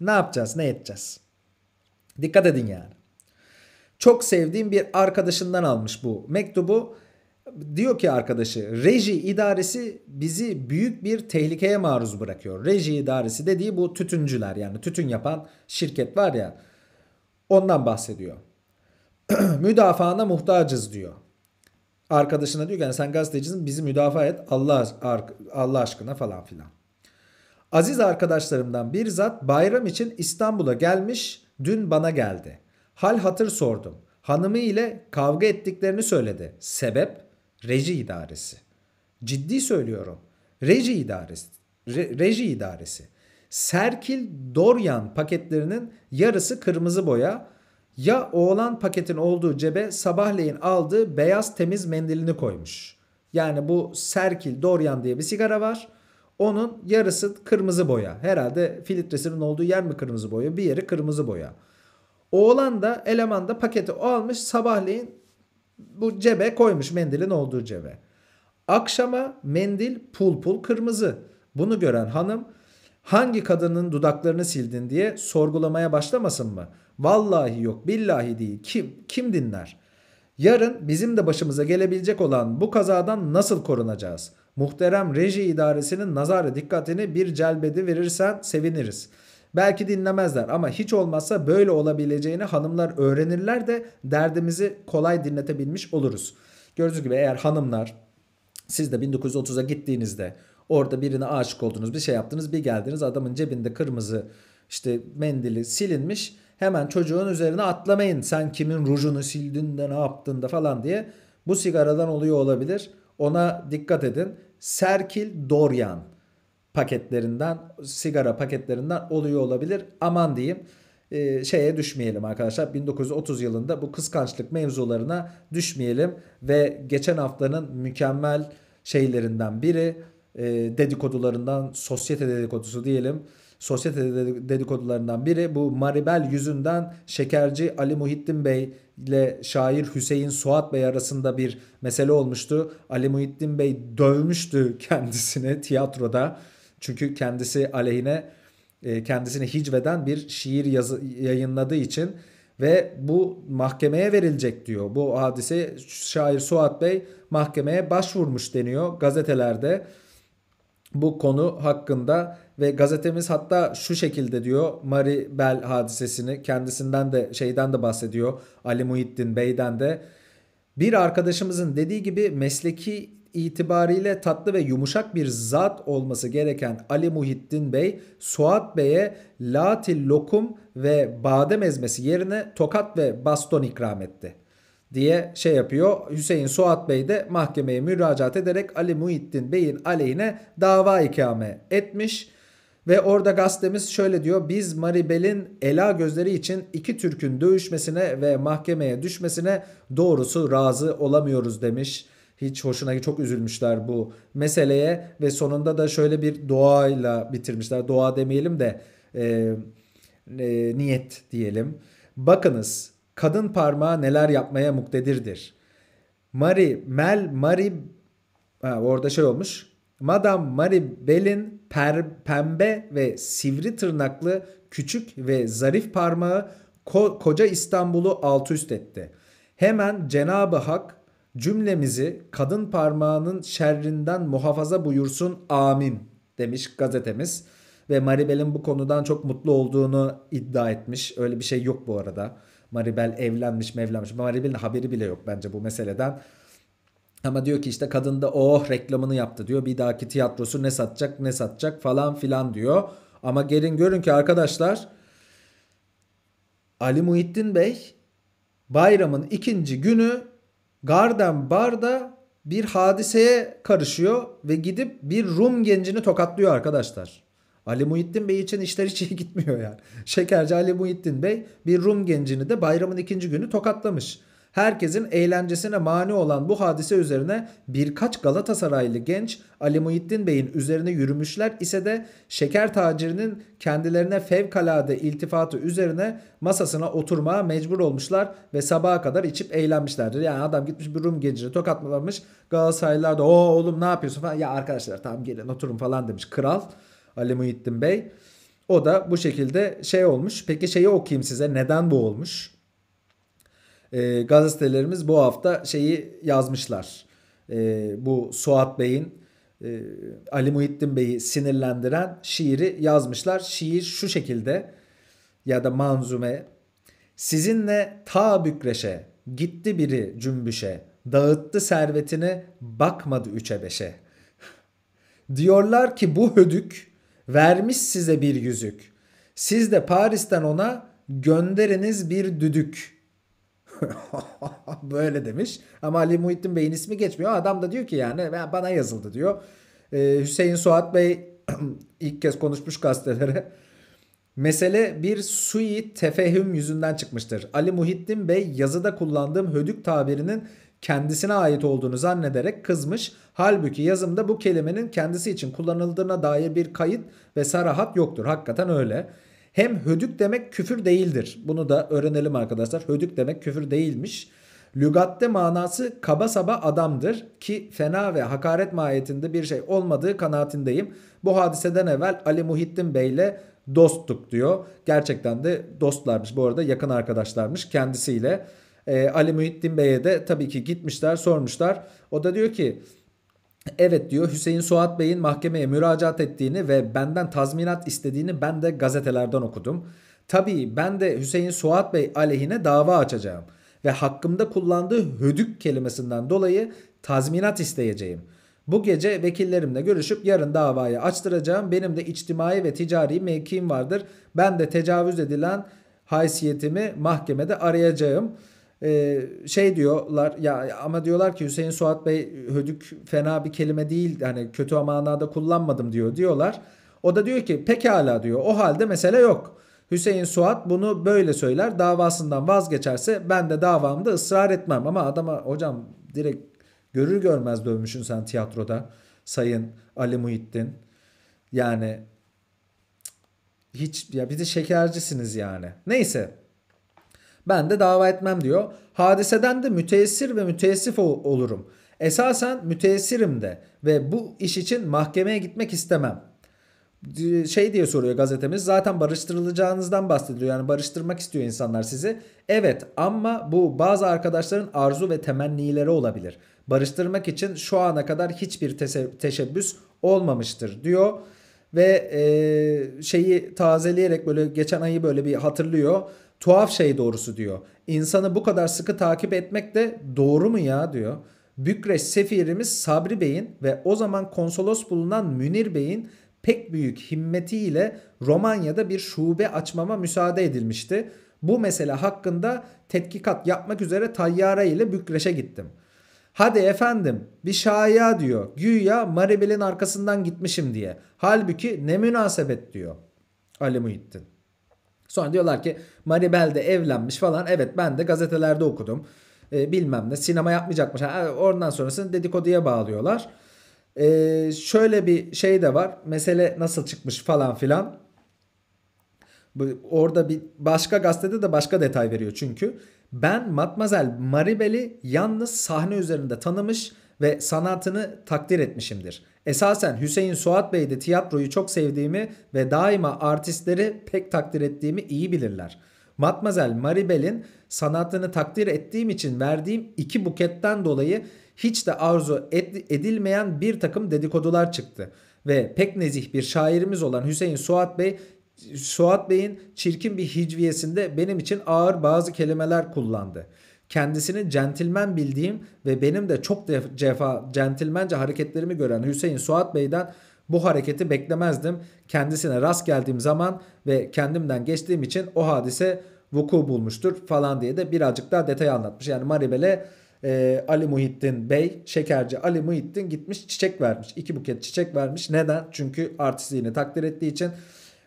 Ne yapacağız, ne edeceğiz? Dikkat edin yani. Çok sevdiğim bir arkadaşından almış bu mektubu. Diyor ki arkadaşı reji idaresi bizi büyük bir tehlikeye maruz bırakıyor. Reji idaresi dediği bu tütüncüler yani tütün yapan şirket var ya ondan bahsediyor. müdafaana muhtacız diyor. Arkadaşına diyor ki yani sen gazetecisin bizi müdafaa et Allah, Allah aşkına falan filan. Aziz arkadaşlarımdan bir zat bayram için İstanbul'a gelmiş dün bana geldi. Hal hatır sordum. Hanımı ile kavga ettiklerini söyledi. Sebep reji idaresi. Ciddi söylüyorum. Reji idaresi. Re, reji idaresi. Serkil Dorian paketlerinin yarısı kırmızı boya, ya oğlan paketin olduğu cebe sabahleyin aldığı beyaz temiz mendilini koymuş. Yani bu Serkil Dorian diye bir sigara var. Onun yarısı kırmızı boya. Herhalde filtresinin olduğu yer mi kırmızı boya? Bir yeri kırmızı boya. Oğlan da eleman da paketi almış sabahleyin bu cebe koymuş mendilin olduğu cebe. Akşama mendil pul pul kırmızı. Bunu gören hanım hangi kadının dudaklarını sildin diye sorgulamaya başlamasın mı? Vallahi yok billahi değil. Kim, kim dinler? Yarın bizim de başımıza gelebilecek olan bu kazadan nasıl korunacağız? Muhterem reji idaresinin nazarı dikkatini bir celbedi verirsen seviniriz. Belki dinlemezler ama hiç olmazsa böyle olabileceğini hanımlar öğrenirler de derdimizi kolay dinletebilmiş oluruz. Gördüğünüz gibi eğer hanımlar siz de 1930'a gittiğinizde orada birine aşık oldunuz bir şey yaptınız bir geldiniz adamın cebinde kırmızı işte mendili silinmiş Hemen çocuğun üzerine atlamayın. Sen kimin rujunu sildin de ne yaptın da falan diye. Bu sigaradan oluyor olabilir. Ona dikkat edin. Serkil Doryan paketlerinden, sigara paketlerinden oluyor olabilir. Aman diyeyim e, şeye düşmeyelim arkadaşlar. 1930 yılında bu kıskançlık mevzularına düşmeyelim ve geçen haftanın mükemmel şeylerinden biri e, dedikodularından sosyete dedikodusu diyelim sosyete dedikodularından biri bu Maribel yüzünden şekerci Ali Muhittin Bey ile şair Hüseyin Suat Bey arasında bir mesele olmuştu. Ali Muhittin Bey dövmüştü kendisini tiyatroda. Çünkü kendisi aleyhine e, kendisini hicveden bir şiir yazı, yayınladığı için ve bu mahkemeye verilecek diyor. Bu hadise şair Suat Bey mahkemeye başvurmuş deniyor gazetelerde. Bu konu hakkında ve gazetemiz hatta şu şekilde diyor Marie Bell hadisesini kendisinden de şeyden de bahsediyor Ali Muhittin Bey'den de. Bir arkadaşımızın dediği gibi mesleki itibariyle tatlı ve yumuşak bir zat olması gereken Ali Muhittin Bey, Suat Bey'e latil lokum ve badem ezmesi yerine tokat ve baston ikram etti diye şey yapıyor. Hüseyin Suat Bey de mahkemeye müracaat ederek Ali Muhittin Bey'in aleyhine dava ikame etmiş ve orada gazetemiz şöyle diyor. Biz Maribel'in ela gözleri için iki Türk'ün dövüşmesine ve mahkemeye düşmesine doğrusu razı olamıyoruz demiş. Hiç hoşuna çok üzülmüşler bu meseleye ve sonunda da şöyle bir doğayla bitirmişler. Dua demeyelim de e, e, niyet diyelim. Bakınız kadın parmağı neler yapmaya muktedirdir. Mari, Mel, Mari ha, orada şey olmuş. Madam Mari Bell'in per, pembe ve sivri tırnaklı küçük ve zarif parmağı ko- koca İstanbul'u alt üst etti. Hemen Cenab-ı Hak cümlemizi kadın parmağının şerrinden muhafaza buyursun amin demiş gazetemiz. Ve Maribel'in bu konudan çok mutlu olduğunu iddia etmiş. Öyle bir şey yok bu arada. Maribel evlenmiş mevlenmiş. Maribel'in haberi bile yok bence bu meseleden. Ama diyor ki işte kadın da oh reklamını yaptı diyor. Bir dahaki tiyatrosu ne satacak ne satacak falan filan diyor. Ama gelin görün ki arkadaşlar Ali Muhittin Bey bayramın ikinci günü Garden Bar'da bir hadiseye karışıyor ve gidip bir Rum gencini tokatlıyor arkadaşlar. Ali Muhittin Bey için işler hiç iyi gitmiyor yani. Şekerci Ali Muhittin Bey bir Rum gencini de bayramın ikinci günü tokatlamış herkesin eğlencesine mani olan bu hadise üzerine birkaç Galatasaraylı genç Ali Muhittin Bey'in üzerine yürümüşler ise de şeker tacirinin kendilerine fevkalade iltifatı üzerine masasına oturmaya mecbur olmuşlar ve sabaha kadar içip eğlenmişlerdir. Yani adam gitmiş bir Rum gecire tokatmalamış Galatasaraylılar da o oğlum ne yapıyorsun falan ya arkadaşlar tamam gelin oturun falan demiş kral Ali Muhittin Bey. O da bu şekilde şey olmuş. Peki şeyi okuyayım size neden bu olmuş? e, gazetelerimiz bu hafta şeyi yazmışlar. E, bu Suat Bey'in e, Ali Muhittin Bey'i sinirlendiren şiiri yazmışlar. Şiir şu şekilde ya da manzume. Sizinle ta Bükreş'e gitti biri cümbüşe dağıttı servetini bakmadı üçe beşe. Diyorlar ki bu hödük vermiş size bir yüzük. Siz de Paris'ten ona gönderiniz bir düdük.'' Böyle demiş. Ama Ali Muhittin Bey'in ismi geçmiyor. Adam da diyor ki yani bana yazıldı diyor. Ee, Hüseyin Suat Bey ilk kez konuşmuş gazetelere. Mesele bir sui tefehüm yüzünden çıkmıştır. Ali Muhittin Bey yazıda kullandığım hödük tabirinin kendisine ait olduğunu zannederek kızmış. Halbuki yazımda bu kelimenin kendisi için kullanıldığına dair bir kayıt ve sarahat yoktur. Hakikaten öyle. Hem hödük demek küfür değildir. Bunu da öğrenelim arkadaşlar. Hödük demek küfür değilmiş. Lügatte manası kaba saba adamdır ki fena ve hakaret mahiyetinde bir şey olmadığı kanaatindeyim. Bu hadiseden evvel Ali Muhittin Bey ile dosttuk diyor. Gerçekten de dostlarmış bu arada yakın arkadaşlarmış kendisiyle. Ee, Ali Muhittin Bey'e de tabii ki gitmişler sormuşlar. O da diyor ki Evet diyor Hüseyin Suat Bey'in mahkemeye müracaat ettiğini ve benden tazminat istediğini ben de gazetelerden okudum. Tabii ben de Hüseyin Suat Bey aleyhine dava açacağım ve hakkımda kullandığı hödük kelimesinden dolayı tazminat isteyeceğim. Bu gece vekillerimle görüşüp yarın davayı açtıracağım. Benim de içtimai ve ticari mevkiim vardır. Ben de tecavüz edilen haysiyetimi mahkemede arayacağım.'' Ee, şey diyorlar ya ama diyorlar ki Hüseyin Suat Bey hödük fena bir kelime değil hani kötü manada kullanmadım diyor diyorlar. O da diyor ki pekala diyor o halde mesele yok. Hüseyin Suat bunu böyle söyler davasından vazgeçerse ben de davamda ısrar etmem ama adama hocam direkt görür görmez dövmüşsün sen tiyatroda sayın Ali Muhittin. Yani hiç ya bir de şekercisiniz yani. Neyse ben de dava etmem diyor. Hadiseden de müteessir ve müteessif olurum. Esasen müteessirim de ve bu iş için mahkemeye gitmek istemem. Şey diye soruyor gazetemiz zaten barıştırılacağınızdan bahsediyor yani barıştırmak istiyor insanlar sizi. Evet ama bu bazı arkadaşların arzu ve temennileri olabilir. Barıştırmak için şu ana kadar hiçbir teşebbüs olmamıştır diyor ve e, şeyi tazeleyerek böyle geçen ayı böyle bir hatırlıyor. Tuhaf şey doğrusu diyor. İnsanı bu kadar sıkı takip etmek de doğru mu ya diyor. Bükreş sefirimiz Sabri Bey'in ve o zaman konsolos bulunan Münir Bey'in pek büyük himmetiyle Romanya'da bir şube açmama müsaade edilmişti. Bu mesele hakkında tetkikat yapmak üzere tayyara ile Bükreş'e gittim. Hadi efendim bir şaya diyor. Güya Maribel'in arkasından gitmişim diye. Halbuki ne münasebet diyor Ali Muhittin. Sonra diyorlar ki Maribel de evlenmiş falan. Evet ben de gazetelerde okudum. E, bilmem ne sinema yapmayacakmış. Ha, oradan sonrasını dedikoduya bağlıyorlar. E, şöyle bir şey de var. Mesele nasıl çıkmış falan filan. Orada bir başka gazetede de başka detay veriyor çünkü. Ben Matmazel Maribel'i yalnız sahne üzerinde tanımış ve sanatını takdir etmişimdir. Esasen Hüseyin Suat Bey de tiyatroyu çok sevdiğimi ve daima artistleri pek takdir ettiğimi iyi bilirler. Matmazel Maribel'in sanatını takdir ettiğim için verdiğim iki buketten dolayı hiç de arzu edilmeyen bir takım dedikodular çıktı. Ve pek nezih bir şairimiz olan Hüseyin Suat Bey Suat Bey'in çirkin bir hicviyesinde benim için ağır bazı kelimeler kullandı kendisini centilmen bildiğim ve benim de çok cefa centilmence hareketlerimi gören Hüseyin Suat Bey'den bu hareketi beklemezdim. Kendisine rast geldiğim zaman ve kendimden geçtiğim için o hadise vuku bulmuştur falan diye de birazcık daha detay anlatmış. Yani Maribel'e e, Ali Muhittin Bey, şekerci Ali Muhittin gitmiş çiçek vermiş. iki buket çiçek vermiş. Neden? Çünkü artistliğini takdir ettiği için.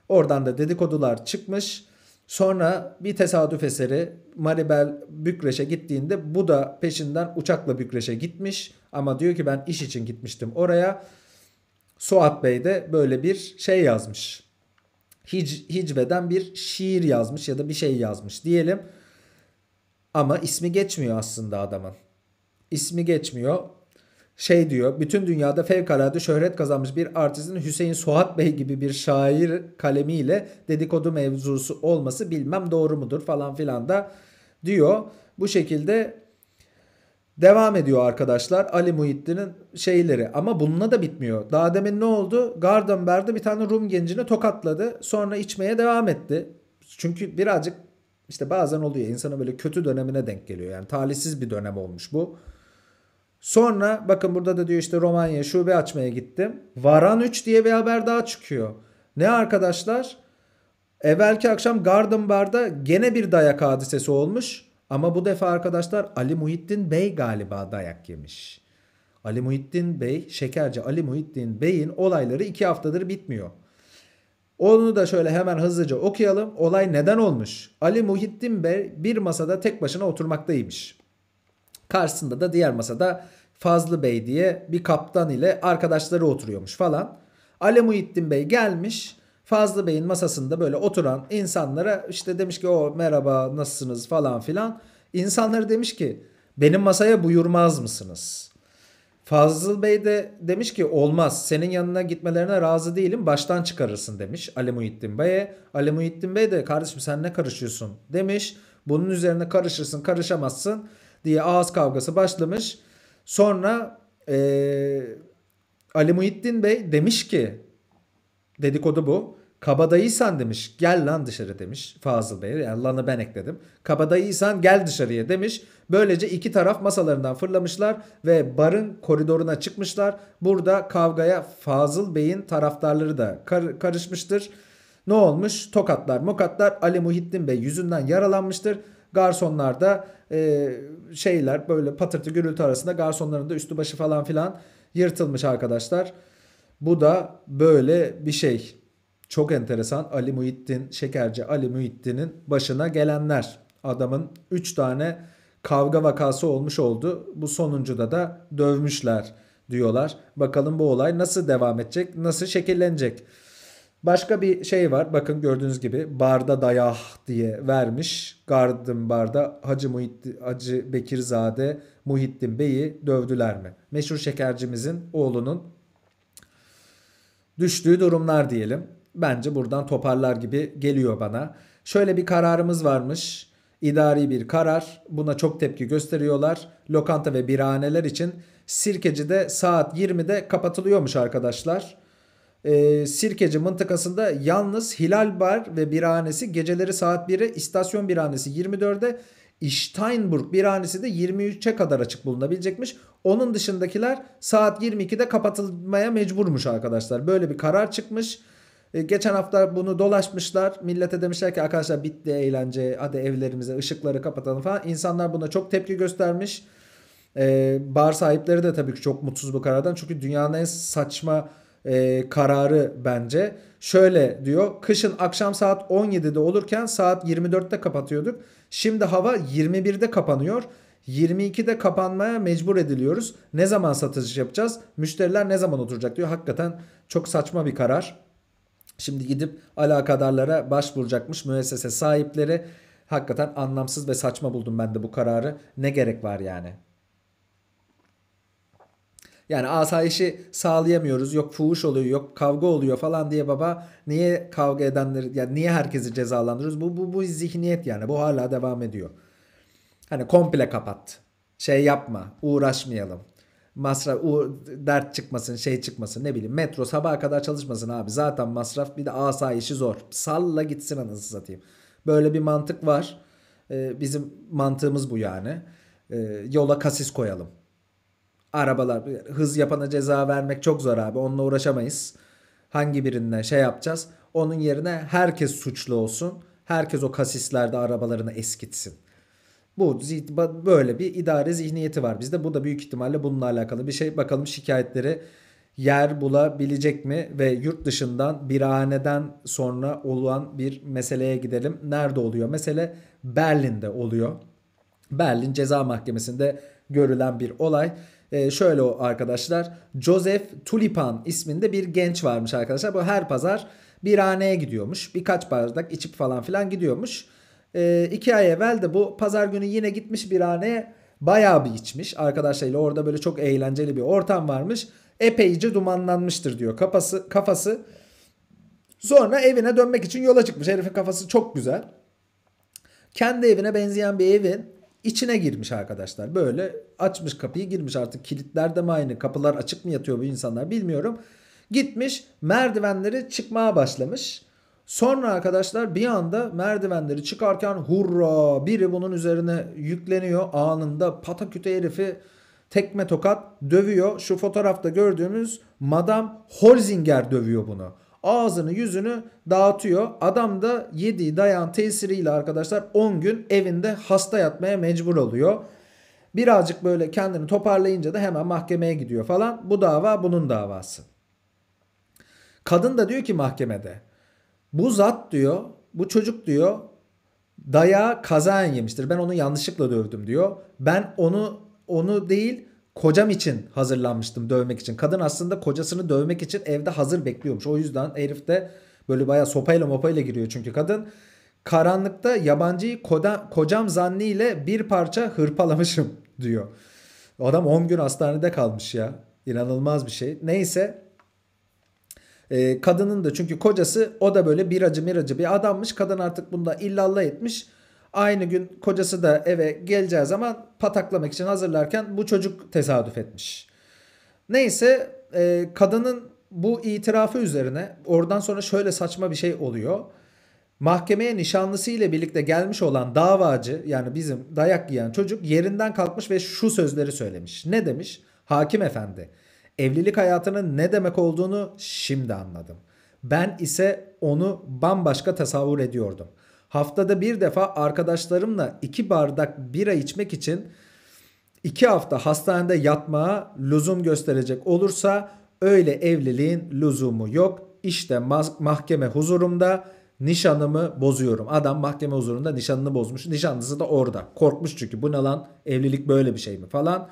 Oradan da dedikodular çıkmış. Sonra bir tesadüf eseri Maribel Bükreş'e gittiğinde bu da peşinden uçakla Bükreş'e gitmiş. Ama diyor ki ben iş için gitmiştim oraya. Suat Bey de böyle bir şey yazmış. Hic, hicveden bir şiir yazmış ya da bir şey yazmış diyelim. Ama ismi geçmiyor aslında adamın. İsmi geçmiyor şey diyor. Bütün dünyada fevkalade şöhret kazanmış bir artistin Hüseyin Suat Bey gibi bir şair kalemiyle dedikodu mevzusu olması bilmem doğru mudur falan filan da diyor. Bu şekilde devam ediyor arkadaşlar Ali Muhittin'in şeyleri ama bununla da bitmiyor. Daha demin ne oldu? Gardenberg'de bir tane Rum gencini tokatladı. Sonra içmeye devam etti. Çünkü birazcık işte bazen oluyor insana böyle kötü dönemine denk geliyor. Yani talihsiz bir dönem olmuş bu. Sonra bakın burada da diyor işte Romanya şube açmaya gittim. Varan 3 diye bir haber daha çıkıyor. Ne arkadaşlar? Evvelki akşam Garden Bar'da gene bir dayak hadisesi olmuş. Ama bu defa arkadaşlar Ali Muhittin Bey galiba dayak yemiş. Ali Muhittin Bey, şekerci Ali Muhittin Bey'in olayları iki haftadır bitmiyor. Onu da şöyle hemen hızlıca okuyalım. Olay neden olmuş? Ali Muhittin Bey bir masada tek başına oturmaktaymış. Karşısında da diğer masada Fazlı Bey diye bir kaptan ile arkadaşları oturuyormuş falan. Ali Muhittin Bey gelmiş. Fazlı Bey'in masasında böyle oturan insanlara işte demiş ki o merhaba nasılsınız falan filan. İnsanları demiş ki benim masaya buyurmaz mısınız? Fazıl Bey de demiş ki olmaz senin yanına gitmelerine razı değilim baştan çıkarırsın demiş Ali Muhittin Bey'e. Ali Muhittin Bey de kardeşim sen ne karışıyorsun demiş. Bunun üzerine karışırsın karışamazsın diye ağız kavgası başlamış. Sonra e, Ali Muhittin Bey demiş ki dedikodu bu. Kabadayıysan demiş gel lan dışarı demiş Fazıl Bey. Yani lanı ben ekledim. Kabadayıysan gel dışarıya demiş. Böylece iki taraf masalarından fırlamışlar ve barın koridoruna çıkmışlar. Burada kavgaya Fazıl Bey'in taraftarları da kar- karışmıştır. Ne olmuş? Tokatlar mokatlar Ali Muhittin Bey yüzünden yaralanmıştır. Garsonlar da e, şeyler böyle patırtı gürültü arasında garsonların da üstü başı falan filan yırtılmış arkadaşlar. Bu da böyle bir şey. Çok enteresan Ali Muhittin, şekerci Ali Muhittin'in başına gelenler. Adamın 3 tane kavga vakası olmuş oldu. Bu sonuncuda da dövmüşler diyorlar. Bakalım bu olay nasıl devam edecek, nasıl şekillenecek. Başka bir şey var. Bakın gördüğünüz gibi barda dayah diye vermiş. Gardım barda Hacı, Muhittin, Hacı Bekirzade Muhittin Bey'i dövdüler mi? Meşhur şekercimizin oğlunun düştüğü durumlar diyelim. Bence buradan toparlar gibi geliyor bana. Şöyle bir kararımız varmış. İdari bir karar. Buna çok tepki gösteriyorlar. Lokanta ve birahaneler için sirkeci de saat 20'de kapatılıyormuş arkadaşlar e, Sirkeci mıntıkasında yalnız Hilal Bar ve birhanesi geceleri saat 1'e, istasyon birhanesi 24'e, Steinburg birhanesi de 23'e kadar açık bulunabilecekmiş. Onun dışındakiler saat 22'de kapatılmaya mecburmuş arkadaşlar. Böyle bir karar çıkmış. Ee, geçen hafta bunu dolaşmışlar. Millete demişler ki arkadaşlar bitti eğlence. Hadi evlerimize ışıkları kapatalım falan. İnsanlar buna çok tepki göstermiş. E, bar sahipleri de tabii ki çok mutsuz bu karardan. Çünkü dünyanın en saçma e, kararı bence. Şöyle diyor kışın akşam saat 17'de olurken saat 24'te kapatıyorduk. Şimdi hava 21'de kapanıyor. 22'de kapanmaya mecbur ediliyoruz. Ne zaman satış yapacağız? Müşteriler ne zaman oturacak diyor. Hakikaten çok saçma bir karar. Şimdi gidip alakadarlara başvuracakmış müessese sahipleri. Hakikaten anlamsız ve saçma buldum ben de bu kararı. Ne gerek var yani? Yani asayişi sağlayamıyoruz. Yok fuhuş oluyor, yok kavga oluyor falan diye baba niye kavga edenleri yani niye herkesi cezalandırıyoruz? Bu bu bu zihniyet yani. Bu hala devam ediyor. Hani komple kapat. Şey yapma. Uğraşmayalım. Masraf u, dert çıkmasın, şey çıkmasın ne bileyim. Metro sabaha kadar çalışmasın abi. Zaten masraf bir de asayişi zor. Salla gitsin anasını satayım. Böyle bir mantık var. Ee, bizim mantığımız bu yani. Ee, yola kasis koyalım arabalar hız yapana ceza vermek çok zor abi. Onunla uğraşamayız. Hangi birine şey yapacağız? Onun yerine herkes suçlu olsun. Herkes o kasislerde arabalarını eskitsin. Bu böyle bir idare zihniyeti var bizde. Bu da büyük ihtimalle bununla alakalı bir şey. Bakalım şikayetleri yer bulabilecek mi ve yurt dışından bir aneden sonra olan bir meseleye gidelim. Nerede oluyor? Mesele Berlin'de oluyor. Berlin Ceza Mahkemesi'nde görülen bir olay. E, şöyle o arkadaşlar. Joseph Tulipan isminde bir genç varmış arkadaşlar. Bu her pazar bir haneye gidiyormuş. Birkaç bardak içip falan filan gidiyormuş. E, iki ay evvel de bu pazar günü yine gitmiş bir haneye bayağı bir içmiş. Arkadaşlarıyla orada böyle çok eğlenceli bir ortam varmış. Epeyce dumanlanmıştır diyor kafası. kafası. Sonra evine dönmek için yola çıkmış. Herifin kafası çok güzel. Kendi evine benzeyen bir evin içine girmiş arkadaşlar. Böyle açmış kapıyı girmiş artık kilitler de mi aynı kapılar açık mı yatıyor bu insanlar bilmiyorum. Gitmiş merdivenleri çıkmaya başlamış. Sonra arkadaşlar bir anda merdivenleri çıkarken hurra biri bunun üzerine yükleniyor anında pataküte herifi tekme tokat dövüyor. Şu fotoğrafta gördüğümüz Madame Holzinger dövüyor bunu ağzını yüzünü dağıtıyor. Adam da yediği dayan tesiriyle arkadaşlar 10 gün evinde hasta yatmaya mecbur oluyor. Birazcık böyle kendini toparlayınca da hemen mahkemeye gidiyor falan. Bu dava bunun davası. Kadın da diyor ki mahkemede bu zat diyor bu çocuk diyor daya kazan yemiştir. Ben onu yanlışlıkla dövdüm diyor. Ben onu onu değil kocam için hazırlanmıştım dövmek için. Kadın aslında kocasını dövmek için evde hazır bekliyormuş. O yüzden herif de böyle baya sopayla mopayla giriyor çünkü kadın. Karanlıkta yabancıyı koda, kocam zanniyle bir parça hırpalamışım diyor. Adam 10 gün hastanede kalmış ya. İnanılmaz bir şey. Neyse e, kadının da çünkü kocası o da böyle bir acı bir acı bir adammış. Kadın artık bunda illallah etmiş. Aynı gün kocası da eve geleceği zaman pataklamak için hazırlarken bu çocuk tesadüf etmiş. Neyse e, kadının bu itirafı üzerine oradan sonra şöyle saçma bir şey oluyor. Mahkemeye nişanlısı ile birlikte gelmiş olan davacı yani bizim dayak yiyen çocuk yerinden kalkmış ve şu sözleri söylemiş. Ne demiş? Hakim efendi. Evlilik hayatının ne demek olduğunu şimdi anladım. Ben ise onu bambaşka tasavvur ediyordum. Haftada bir defa arkadaşlarımla iki bardak bira içmek için iki hafta hastanede yatmaya lüzum gösterecek olursa öyle evliliğin lüzumu yok. İşte mahkeme huzurumda nişanımı bozuyorum. Adam mahkeme huzurunda nişanını bozmuş. Nişanlısı da orada. Korkmuş çünkü bu ne lan evlilik böyle bir şey mi falan.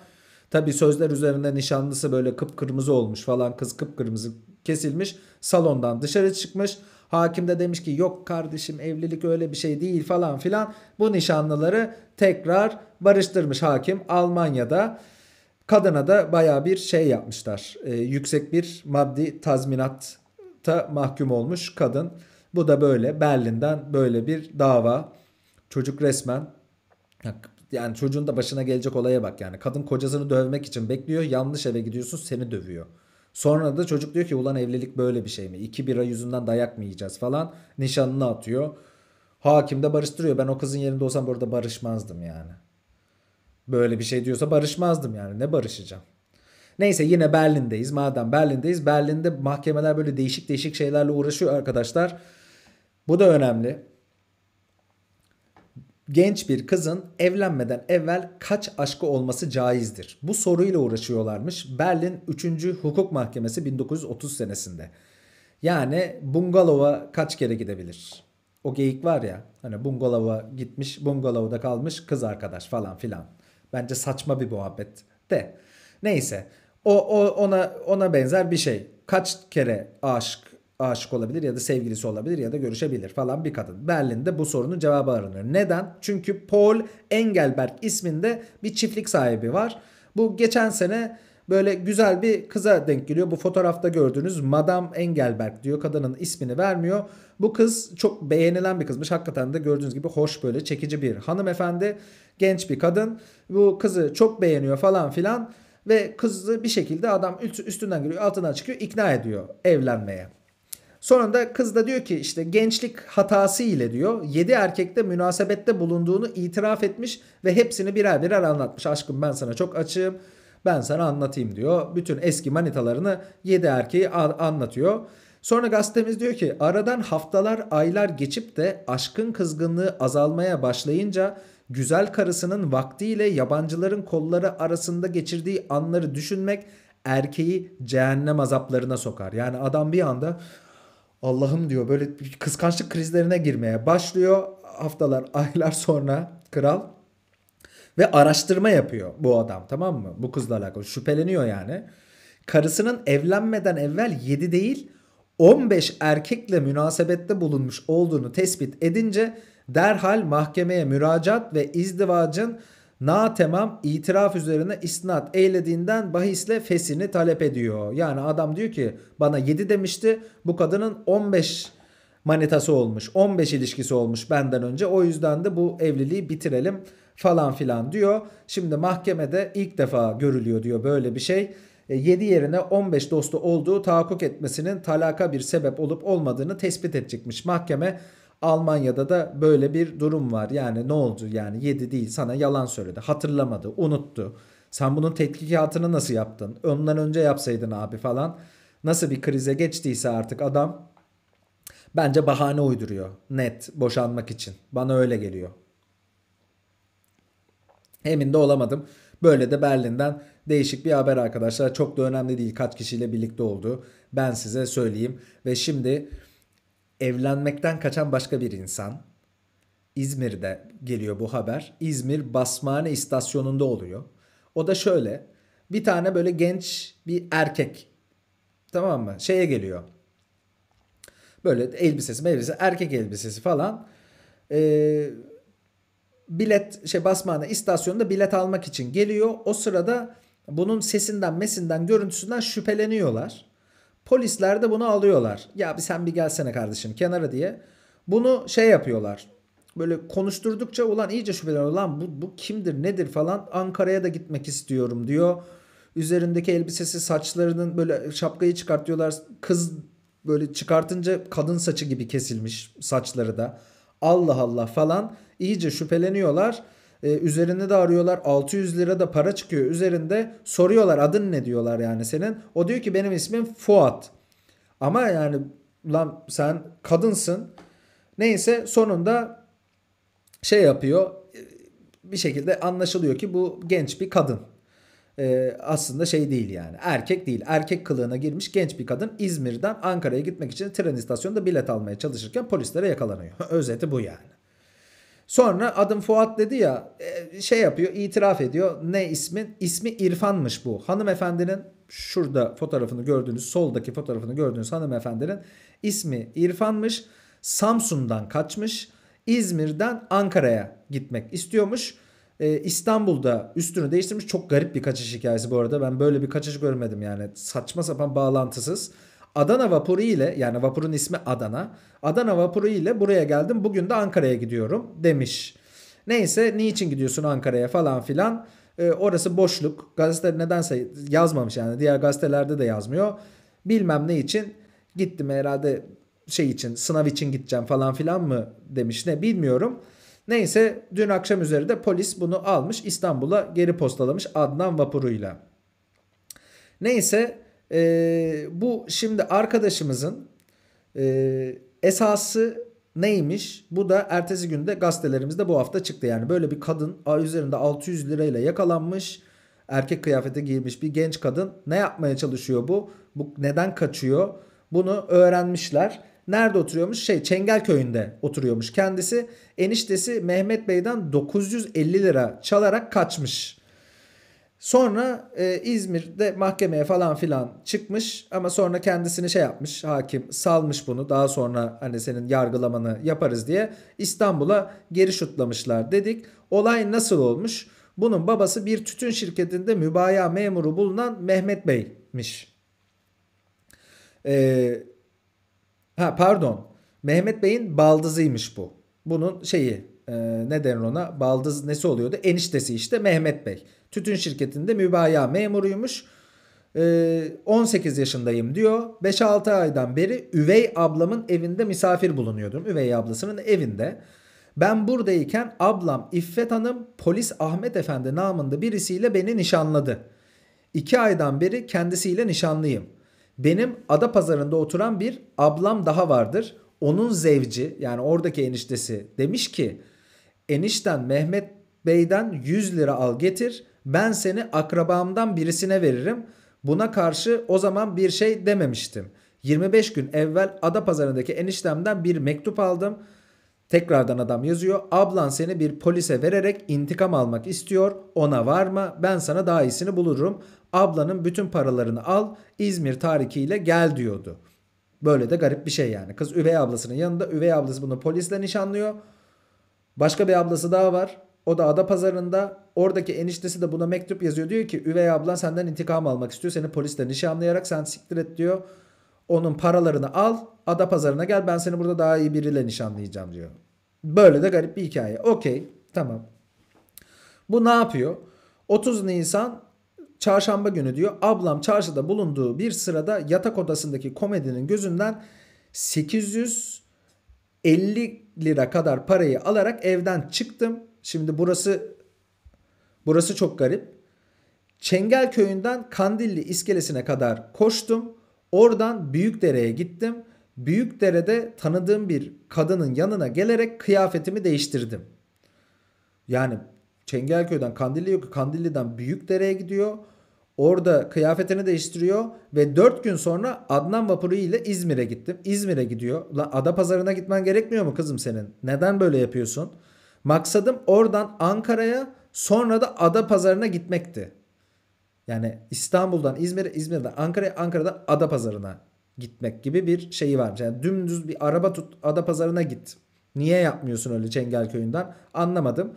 Tabi sözler üzerinde nişanlısı böyle kıpkırmızı olmuş falan kız kıpkırmızı kesilmiş. Salondan dışarı çıkmış. Hakim de demiş ki yok kardeşim evlilik öyle bir şey değil falan filan. Bu nişanlıları tekrar barıştırmış hakim Almanya'da. Kadına da baya bir şey yapmışlar. E, yüksek bir maddi tazminatta mahkum olmuş kadın. Bu da böyle Berlin'den böyle bir dava. Çocuk resmen yani çocuğun da başına gelecek olaya bak yani. Kadın kocasını dövmek için bekliyor. Yanlış eve gidiyorsun seni dövüyor. Sonra da çocuk diyor ki ulan evlilik böyle bir şey mi? İki bira yüzünden dayak mı yiyeceğiz falan. Nişanını atıyor. Hakim de barıştırıyor. Ben o kızın yerinde olsam burada barışmazdım yani. Böyle bir şey diyorsa barışmazdım yani. Ne barışacağım? Neyse yine Berlin'deyiz. Madem Berlin'deyiz. Berlin'de mahkemeler böyle değişik değişik şeylerle uğraşıyor arkadaşlar. Bu da önemli genç bir kızın evlenmeden evvel kaç aşkı olması caizdir? Bu soruyla uğraşıyorlarmış Berlin 3. Hukuk Mahkemesi 1930 senesinde. Yani bungalova kaç kere gidebilir? O geyik var ya hani bungalova gitmiş bungalovda kalmış kız arkadaş falan filan. Bence saçma bir muhabbet de. Neyse o, o ona ona benzer bir şey. Kaç kere aşk aşık olabilir ya da sevgilisi olabilir ya da görüşebilir falan bir kadın. Berlin'de bu sorunun cevabı aranır. Neden? Çünkü Paul Engelberg isminde bir çiftlik sahibi var. Bu geçen sene böyle güzel bir kıza denk geliyor. Bu fotoğrafta gördüğünüz Madame Engelberg diyor. Kadının ismini vermiyor. Bu kız çok beğenilen bir kızmış. Hakikaten de gördüğünüz gibi hoş böyle çekici bir hanımefendi. Genç bir kadın. Bu kızı çok beğeniyor falan filan. Ve kızı bir şekilde adam üstünden giriyor altından çıkıyor ikna ediyor evlenmeye. Sonunda kız da diyor ki işte gençlik hatası ile diyor 7 erkekte münasebette bulunduğunu itiraf etmiş ve hepsini birer birer anlatmış. Aşkım ben sana çok açığım ben sana anlatayım diyor. Bütün eski manitalarını 7 erkeği anlatıyor. Sonra gazetemiz diyor ki aradan haftalar aylar geçip de aşkın kızgınlığı azalmaya başlayınca güzel karısının vaktiyle yabancıların kolları arasında geçirdiği anları düşünmek erkeği cehennem azaplarına sokar. Yani adam bir anda Allah'ım diyor böyle kıskançlık krizlerine girmeye başlıyor. Haftalar, aylar sonra kral ve araştırma yapıyor bu adam tamam mı? Bu kızla alakalı şüpheleniyor yani. Karısının evlenmeden evvel 7 değil 15 erkekle münasebette bulunmuş olduğunu tespit edince derhal mahkemeye müracaat ve izdivacın na temam itiraf üzerine isnat eylediğinden bahisle fesini talep ediyor. Yani adam diyor ki bana 7 demişti bu kadının 15 manitası olmuş 15 ilişkisi olmuş benden önce o yüzden de bu evliliği bitirelim falan filan diyor. Şimdi mahkemede ilk defa görülüyor diyor böyle bir şey. 7 e, yerine 15 dostu olduğu tahakkuk etmesinin talaka bir sebep olup olmadığını tespit edecekmiş mahkeme. Almanya'da da böyle bir durum var. Yani ne oldu? Yani yedi değil sana yalan söyledi. Hatırlamadı, unuttu. Sen bunun tetkikatını nasıl yaptın? Ondan önce yapsaydın abi falan. Nasıl bir krize geçtiyse artık adam bence bahane uyduruyor. Net boşanmak için. Bana öyle geliyor. Emin de olamadım. Böyle de Berlin'den değişik bir haber arkadaşlar. Çok da önemli değil kaç kişiyle birlikte olduğu. Ben size söyleyeyim. Ve şimdi evlenmekten kaçan başka bir insan. İzmir'de geliyor bu haber. İzmir Basmane istasyonunda oluyor. O da şöyle. Bir tane böyle genç bir erkek. Tamam mı? Şeye geliyor. Böyle elbisesi, elbise, erkek elbisesi falan. Ee, bilet şey basmane istasyonunda bilet almak için geliyor. O sırada bunun sesinden, mesinden, görüntüsünden şüpheleniyorlar. Polisler de bunu alıyorlar. Ya bir sen bir gelsene kardeşim kenara diye. Bunu şey yapıyorlar. Böyle konuşturdukça ulan iyice şüpheler ulan bu, bu kimdir nedir falan Ankara'ya da gitmek istiyorum diyor. Üzerindeki elbisesi saçlarının böyle şapkayı çıkartıyorlar. Kız böyle çıkartınca kadın saçı gibi kesilmiş saçları da. Allah Allah falan iyice şüpheleniyorlar. Ee, üzerinde de arıyorlar 600 lira da para çıkıyor üzerinde soruyorlar adın ne diyorlar yani senin. O diyor ki benim ismim Fuat. Ama yani lan sen kadınsın. Neyse sonunda şey yapıyor e, bir şekilde anlaşılıyor ki bu genç bir kadın. Ee, aslında şey değil yani erkek değil erkek kılığına girmiş genç bir kadın İzmir'den Ankara'ya gitmek için tren istasyonunda bilet almaya çalışırken polislere yakalanıyor. Özeti bu yani. Sonra adım Fuat dedi ya e, şey yapıyor itiraf ediyor. Ne ismin? İsmi İrfan'mış bu. Hanımefendinin şurada fotoğrafını gördüğünüz soldaki fotoğrafını gördüğünüz hanımefendinin ismi İrfan'mış. Samsun'dan kaçmış. İzmir'den Ankara'ya gitmek istiyormuş. Ee, İstanbul'da üstünü değiştirmiş. Çok garip bir kaçış hikayesi bu arada. Ben böyle bir kaçış görmedim yani. Saçma sapan bağlantısız. Adana vapuru ile yani vapurun ismi Adana. Adana vapuru ile buraya geldim bugün de Ankara'ya gidiyorum demiş. Neyse niçin gidiyorsun Ankara'ya falan filan. E, orası boşluk. Gazete nedense yazmamış yani diğer gazetelerde de yazmıyor. Bilmem ne için gittim herhalde şey için sınav için gideceğim falan filan mı demiş ne bilmiyorum. Neyse dün akşam üzeri de polis bunu almış İstanbul'a geri postalamış Adnan vapuruyla. Neyse e, bu şimdi arkadaşımızın e, esası neymiş? Bu da ertesi günde gazetelerimizde bu hafta çıktı. Yani böyle bir kadın A üzerinde 600 lirayla yakalanmış. Erkek kıyafeti giymiş bir genç kadın. Ne yapmaya çalışıyor bu? Bu neden kaçıyor? Bunu öğrenmişler. Nerede oturuyormuş? Şey Çengelköy'ünde oturuyormuş kendisi. Eniştesi Mehmet Bey'den 950 lira çalarak kaçmış. Sonra e, İzmir'de mahkemeye falan filan çıkmış ama sonra kendisini şey yapmış hakim salmış bunu daha sonra hani senin yargılamanı yaparız diye İstanbul'a geri şutlamışlar dedik. Olay nasıl olmuş? Bunun babası bir tütün şirketinde mübaya memuru bulunan Mehmet Bey'miş. Ee, ha pardon Mehmet Bey'in baldızıymış bu. Bunun şeyi e, ne denir ona baldız nesi oluyordu eniştesi işte Mehmet Bey. Tütün şirketinde mübaya memuruymuş. 18 ee, yaşındayım diyor. 5-6 aydan beri üvey ablamın evinde misafir bulunuyordum. Üvey ablasının evinde. Ben buradayken ablam İffet Hanım polis Ahmet Efendi namında birisiyle beni nişanladı. 2 aydan beri kendisiyle nişanlıyım. Benim ada pazarında oturan bir ablam daha vardır. Onun zevci yani oradaki eniştesi demiş ki enişten Mehmet Bey'den 100 lira al getir ben seni akrabamdan birisine veririm. Buna karşı o zaman bir şey dememiştim. 25 gün evvel Adapazarı'ndaki eniştemden bir mektup aldım. Tekrardan adam yazıyor. Ablan seni bir polise vererek intikam almak istiyor. Ona varma. Ben sana daha iyisini bulurum. Ablanın bütün paralarını al. İzmir tarikiyle gel diyordu. Böyle de garip bir şey yani. Kız üvey ablasının yanında. Üvey ablası bunu polisle nişanlıyor. Başka bir ablası daha var. O da ada pazarında oradaki eniştesi de buna mektup yazıyor. Diyor ki üvey ablan senden intikam almak istiyor. Seni polisle nişanlayarak sen siktir et diyor. Onun paralarını al ada pazarına gel ben seni burada daha iyi biriyle nişanlayacağım diyor. Böyle de garip bir hikaye. Okey tamam. Bu ne yapıyor? 30 Nisan çarşamba günü diyor. Ablam çarşıda bulunduğu bir sırada yatak odasındaki komedinin gözünden 850 lira kadar parayı alarak evden çıktım. Şimdi burası burası çok garip. Çengelköy'ünden Kandilli iskelesine kadar koştum. Oradan Büyükdere'ye gittim. Büyükdere'de tanıdığım bir kadının yanına gelerek kıyafetimi değiştirdim. Yani Çengelköy'den Kandilli yok. Kandilli'den Büyükdere'ye gidiyor. Orada kıyafetini değiştiriyor ve 4 gün sonra Adnan vapuru ile İzmir'e gittim. İzmir'e gidiyor. Lan pazarına gitmen gerekmiyor mu kızım senin? Neden böyle yapıyorsun? Maksadım oradan Ankara'ya sonra da ada pazarına gitmekti. Yani İstanbul'dan İzmir'e, İzmir'den Ankara'ya, Ankara'da ada pazarına gitmek gibi bir şeyi var. Yani dümdüz bir araba tut ada pazarına git. Niye yapmıyorsun öyle Çengelköy'ünden anlamadım.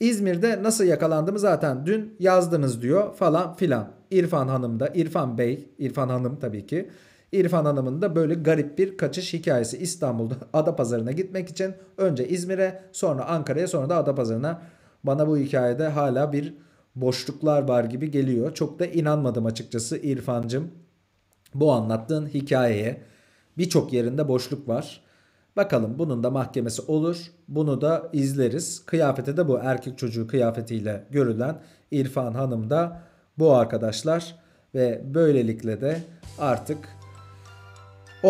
İzmir'de nasıl yakalandım zaten dün yazdınız diyor falan filan. İrfan Hanım da İrfan Bey, İrfan Hanım tabii ki İrfan Hanım'ın da böyle garip bir kaçış hikayesi İstanbul'da Ada Pazarına gitmek için önce İzmir'e sonra Ankara'ya sonra da Ada Pazarına. bana bu hikayede hala bir boşluklar var gibi geliyor. Çok da inanmadım açıkçası İrfancım. Bu anlattığın hikayeye birçok yerinde boşluk var. Bakalım bunun da mahkemesi olur. Bunu da izleriz. Kıyafete de bu erkek çocuğu kıyafetiyle görülen İrfan Hanım da bu arkadaşlar ve böylelikle de artık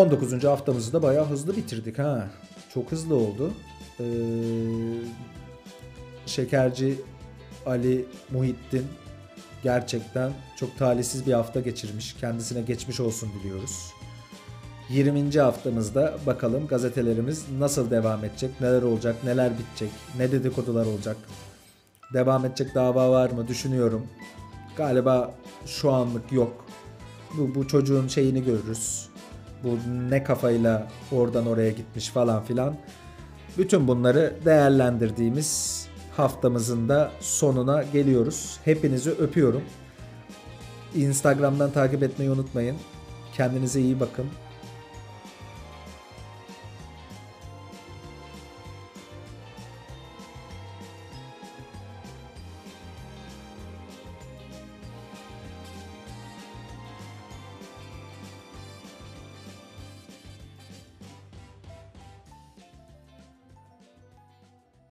19. haftamızı da bayağı hızlı bitirdik ha. Çok hızlı oldu. Ee, Şekerci Ali Muhittin gerçekten çok talihsiz bir hafta geçirmiş. Kendisine geçmiş olsun diliyoruz. 20. haftamızda bakalım gazetelerimiz nasıl devam edecek, neler olacak, neler bitecek, ne dedikodular olacak. Devam edecek dava var mı düşünüyorum. Galiba şu anlık yok. Bu, bu çocuğun şeyini görürüz bu ne kafayla oradan oraya gitmiş falan filan. Bütün bunları değerlendirdiğimiz haftamızın da sonuna geliyoruz. Hepinizi öpüyorum. Instagram'dan takip etmeyi unutmayın. Kendinize iyi bakın.